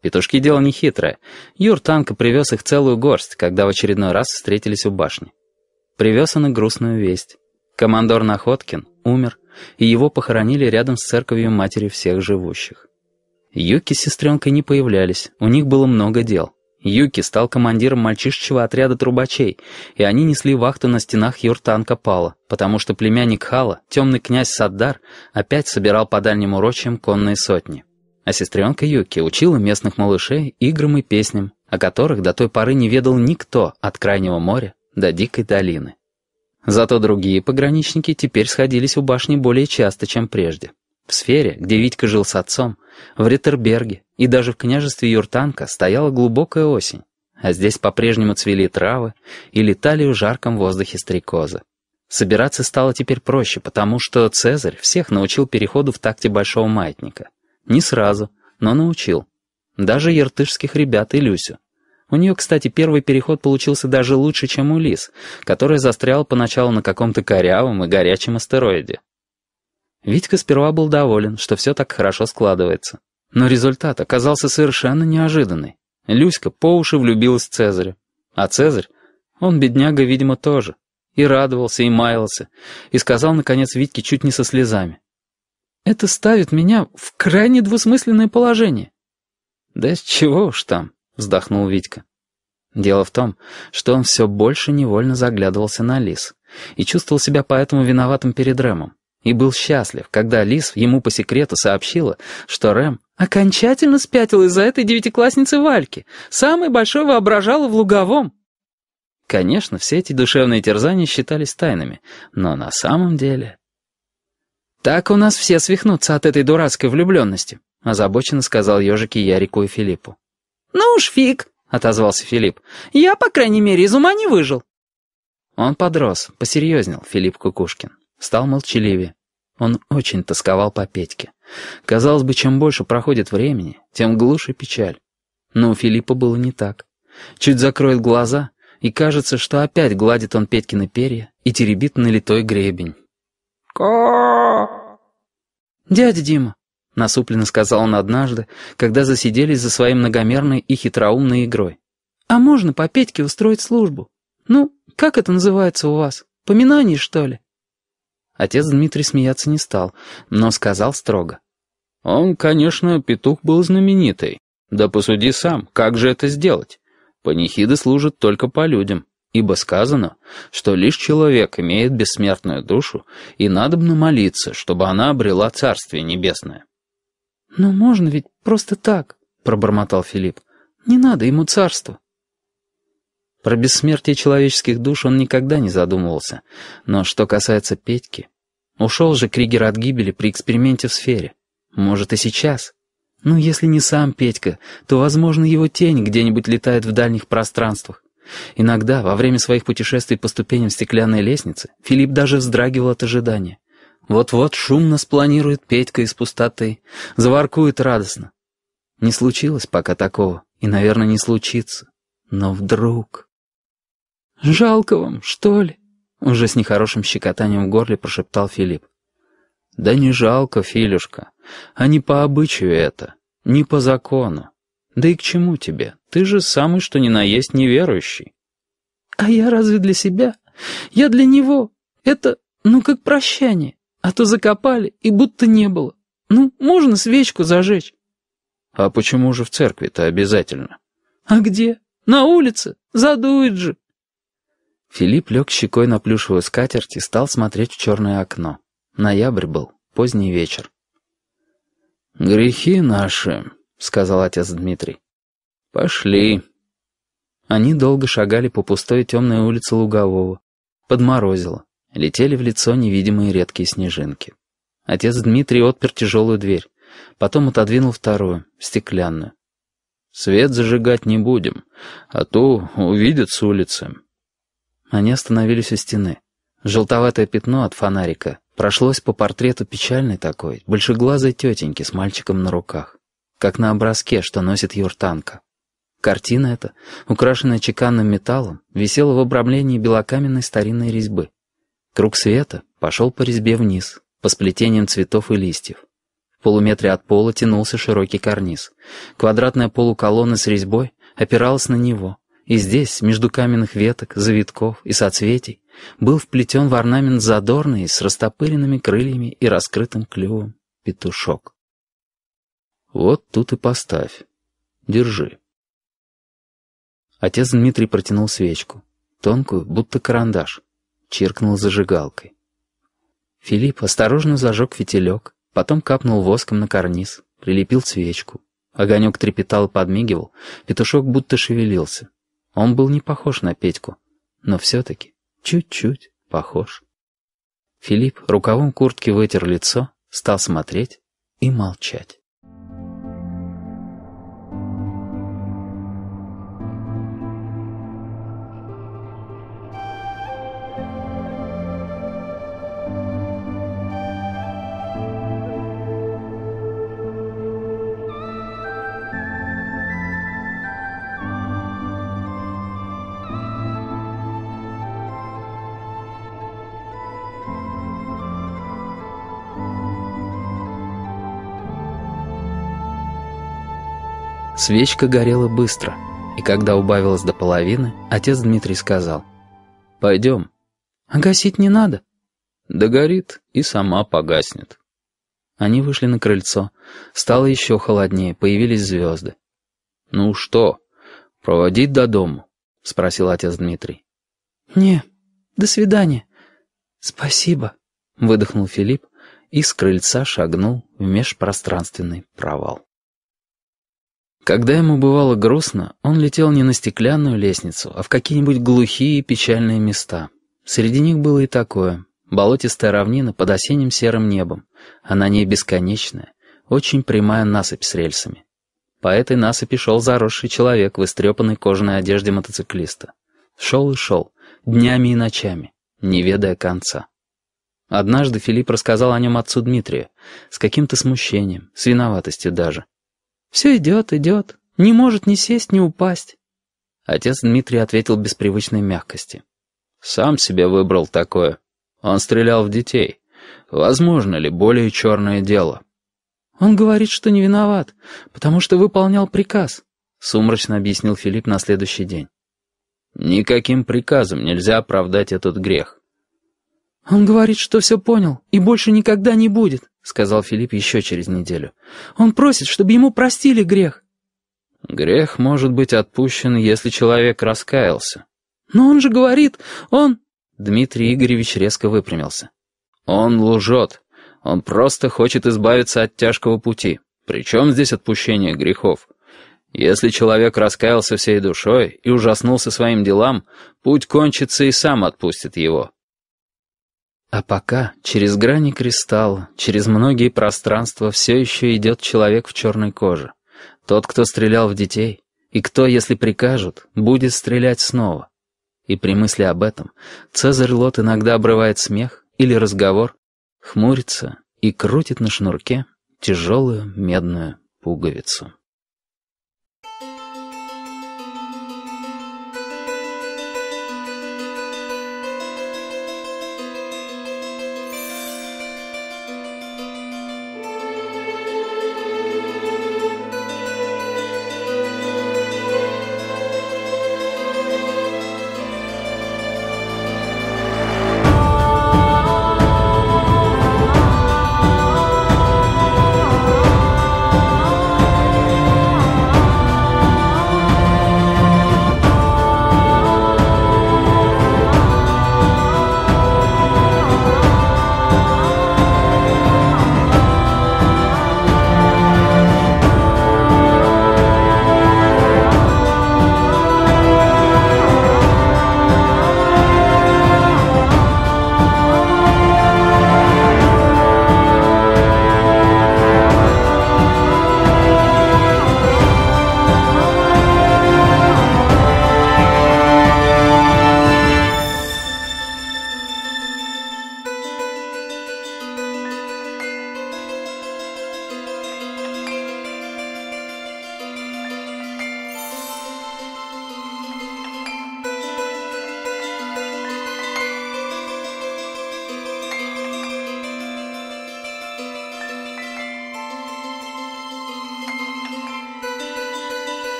Петушки — дело нехитрое. Юр танка привез их целую горсть, когда в очередной раз встретились у башни. Привез он и грустную весть. Командор Находкин умер, и его похоронили рядом с церковью матери всех живущих. Юки с сестренкой не появлялись, у них было много дел. Юки стал командиром мальчишечего отряда трубачей, и они несли вахту на стенах юртанка Пала, потому что племянник Хала, темный князь Саддар, опять собирал по дальним урочьям конные сотни а сестренка Юки учила местных малышей играм и песням, о которых до той поры не ведал никто от Крайнего моря до Дикой долины. Зато другие пограничники теперь сходились у башни более часто, чем прежде. В сфере, где Витька жил с отцом, в Риттерберге и даже в княжестве Юртанка стояла глубокая осень, а здесь по-прежнему цвели травы и летали в жарком воздухе стрекозы. Собираться стало теперь проще, потому что Цезарь всех научил переходу в такте большого маятника — не сразу, но научил. Даже ертышских ребят и Люсю. У нее, кстати, первый переход получился даже лучше, чем у Лис, которая застряла поначалу на каком-то корявом и горячем астероиде. Витька сперва был доволен, что все так хорошо складывается. Но результат оказался совершенно неожиданный. Люська по уши влюбилась в Цезаря. А Цезарь, он, бедняга, видимо, тоже. И радовался, и маялся. И сказал, наконец, Витьке чуть не со слезами. Это ставит меня в крайне двусмысленное положение». «Да с чего уж там», — вздохнул Витька. Дело в том, что он все больше невольно заглядывался на Лис и чувствовал себя поэтому виноватым перед Рэмом. И был счастлив, когда Лис ему по секрету сообщила, что Рэм окончательно спятил из-за этой девятиклассницы Вальки, самый большой воображала в Луговом. Конечно, все эти душевные терзания считались тайнами, но на самом деле... «Так у нас все свихнутся от этой дурацкой влюбленности», — озабоченно сказал ежик Ярику и Филиппу. «Ну уж фиг», — отозвался Филипп. «Я, по крайней мере, из ума не выжил». Он подрос, посерьезнел, Филипп Кукушкин. Стал молчаливее. Он очень тосковал по Петьке. Казалось бы, чем больше проходит времени, тем глуше печаль. Но у Филиппа было не так. Чуть закроет глаза, и кажется, что опять гладит он Петькины перья и теребит налитой гребень. «Ко!» «Дядя Дима», — насупленно сказал он однажды, когда засиделись за своей многомерной и хитроумной игрой. «А можно по Петьке устроить службу? Ну, как это называется у вас? Поминание, что ли?» Отец Дмитрий смеяться не стал, но сказал строго. «Он, конечно, петух был знаменитый. Да посуди сам, как же это сделать? Панихиды служат только по людям. Ибо сказано, что лишь человек имеет бессмертную душу, и надобно молиться, чтобы она обрела Царствие Небесное. «Но можно ведь просто так», — пробормотал Филипп. «Не надо ему царство». Про бессмертие человеческих душ он никогда не задумывался, но что касается Петьки... Ушел же Кригер от гибели при эксперименте в сфере. Может, и сейчас. Ну, если не сам Петька, то, возможно, его тень где-нибудь летает в дальних пространствах. Иногда, во время своих путешествий по ступеням стеклянной лестницы, Филипп даже вздрагивал от ожидания. Вот-вот шумно спланирует Петька из пустоты, заворкует радостно. Не случилось пока такого, и, наверное, не случится. Но вдруг... «Жалко вам, что ли?» Уже с нехорошим щекотанием в горле прошептал Филипп. «Да не жалко, Филюшка, а не по обычаю это, не по закону. Да и к чему тебе? Ты же самый, что ни на есть, неверующий. А я разве для себя? Я для него. Это, ну, как прощание. А то закопали, и будто не было. Ну, можно свечку зажечь. А почему же в церкви-то обязательно? А где? На улице. Задует же. Филипп лег щекой на плюшевую скатерть и стал смотреть в черное окно. Ноябрь был, поздний вечер. «Грехи наши», — сказал отец Дмитрий. «Пошли». Они долго шагали по пустой темной улице Лугового. Подморозило. Летели в лицо невидимые редкие снежинки. Отец Дмитрий отпер тяжелую дверь. Потом отодвинул вторую, стеклянную. «Свет зажигать не будем, а то увидят с улицы». Они остановились у стены. Желтоватое пятно от фонарика прошлось по портрету печальной такой, большеглазой тетеньки с мальчиком на руках как на образке, что носит юртанка. Картина эта, украшенная чеканным металлом, висела в обрамлении белокаменной старинной резьбы. Круг света пошел по резьбе вниз, по сплетениям цветов и листьев. В полуметре от пола тянулся широкий карниз. Квадратная полуколонна с резьбой опиралась на него, и здесь, между каменных веток, завитков и соцветий, был вплетен в орнамент задорный с растопыренными крыльями и раскрытым клювом петушок. Вот тут и поставь. Держи. Отец Дмитрий протянул свечку, тонкую, будто карандаш, чиркнул зажигалкой. Филипп осторожно зажег фитилек, потом капнул воском на карниз, прилепил свечку. Огонек трепетал и подмигивал, петушок будто шевелился. Он был не похож на Петьку, но все-таки чуть-чуть похож. Филипп рукавом куртки вытер лицо, стал смотреть и молчать. Свечка горела быстро, и когда убавилась до половины, отец Дмитрий сказал. «Пойдем». «А гасить не надо?» «Да горит, и сама погаснет». Они вышли на крыльцо. Стало еще холоднее, появились звезды. «Ну что, проводить до дому?» — спросил отец Дмитрий. «Не, до свидания. Спасибо», — выдохнул Филипп и с крыльца шагнул в межпространственный провал. Когда ему бывало грустно, он летел не на стеклянную лестницу, а в какие-нибудь глухие печальные места. Среди них было и такое. Болотистая равнина под осенним серым небом, а на ней бесконечная, очень прямая насыпь с рельсами. По этой насыпи шел заросший человек в истрепанной кожаной одежде мотоциклиста. Шел и шел, днями и ночами, не ведая конца. Однажды Филипп рассказал о нем отцу Дмитрию, с каким-то смущением, с виноватостью даже. Все идет, идет, не может ни сесть, ни упасть. Отец Дмитрий ответил без привычной мягкости. «Сам себе выбрал такое. Он стрелял в детей. Возможно ли более черное дело?» «Он говорит, что не виноват, потому что выполнял приказ», — сумрачно объяснил Филипп на следующий день. «Никаким приказом нельзя оправдать этот грех». «Он говорит, что все понял и больше никогда не будет», сказал Филипп еще через неделю. «Он просит, чтобы ему простили грех». «Грех может быть отпущен, если человек раскаялся». «Но он же говорит, он...» Дмитрий Игоревич резко выпрямился. «Он лжет. Он просто хочет избавиться от тяжкого пути. Причем здесь отпущение грехов? Если человек раскаялся всей душой и ужаснулся своим делам, путь кончится и сам отпустит его. А пока через грани кристалла, через многие пространства все еще идет человек в черной коже. Тот, кто стрелял в детей, и кто, если прикажут, будет стрелять снова. И при мысли об этом Цезарь Лот иногда обрывает смех или разговор, хмурится и крутит на шнурке тяжелую медную пуговицу.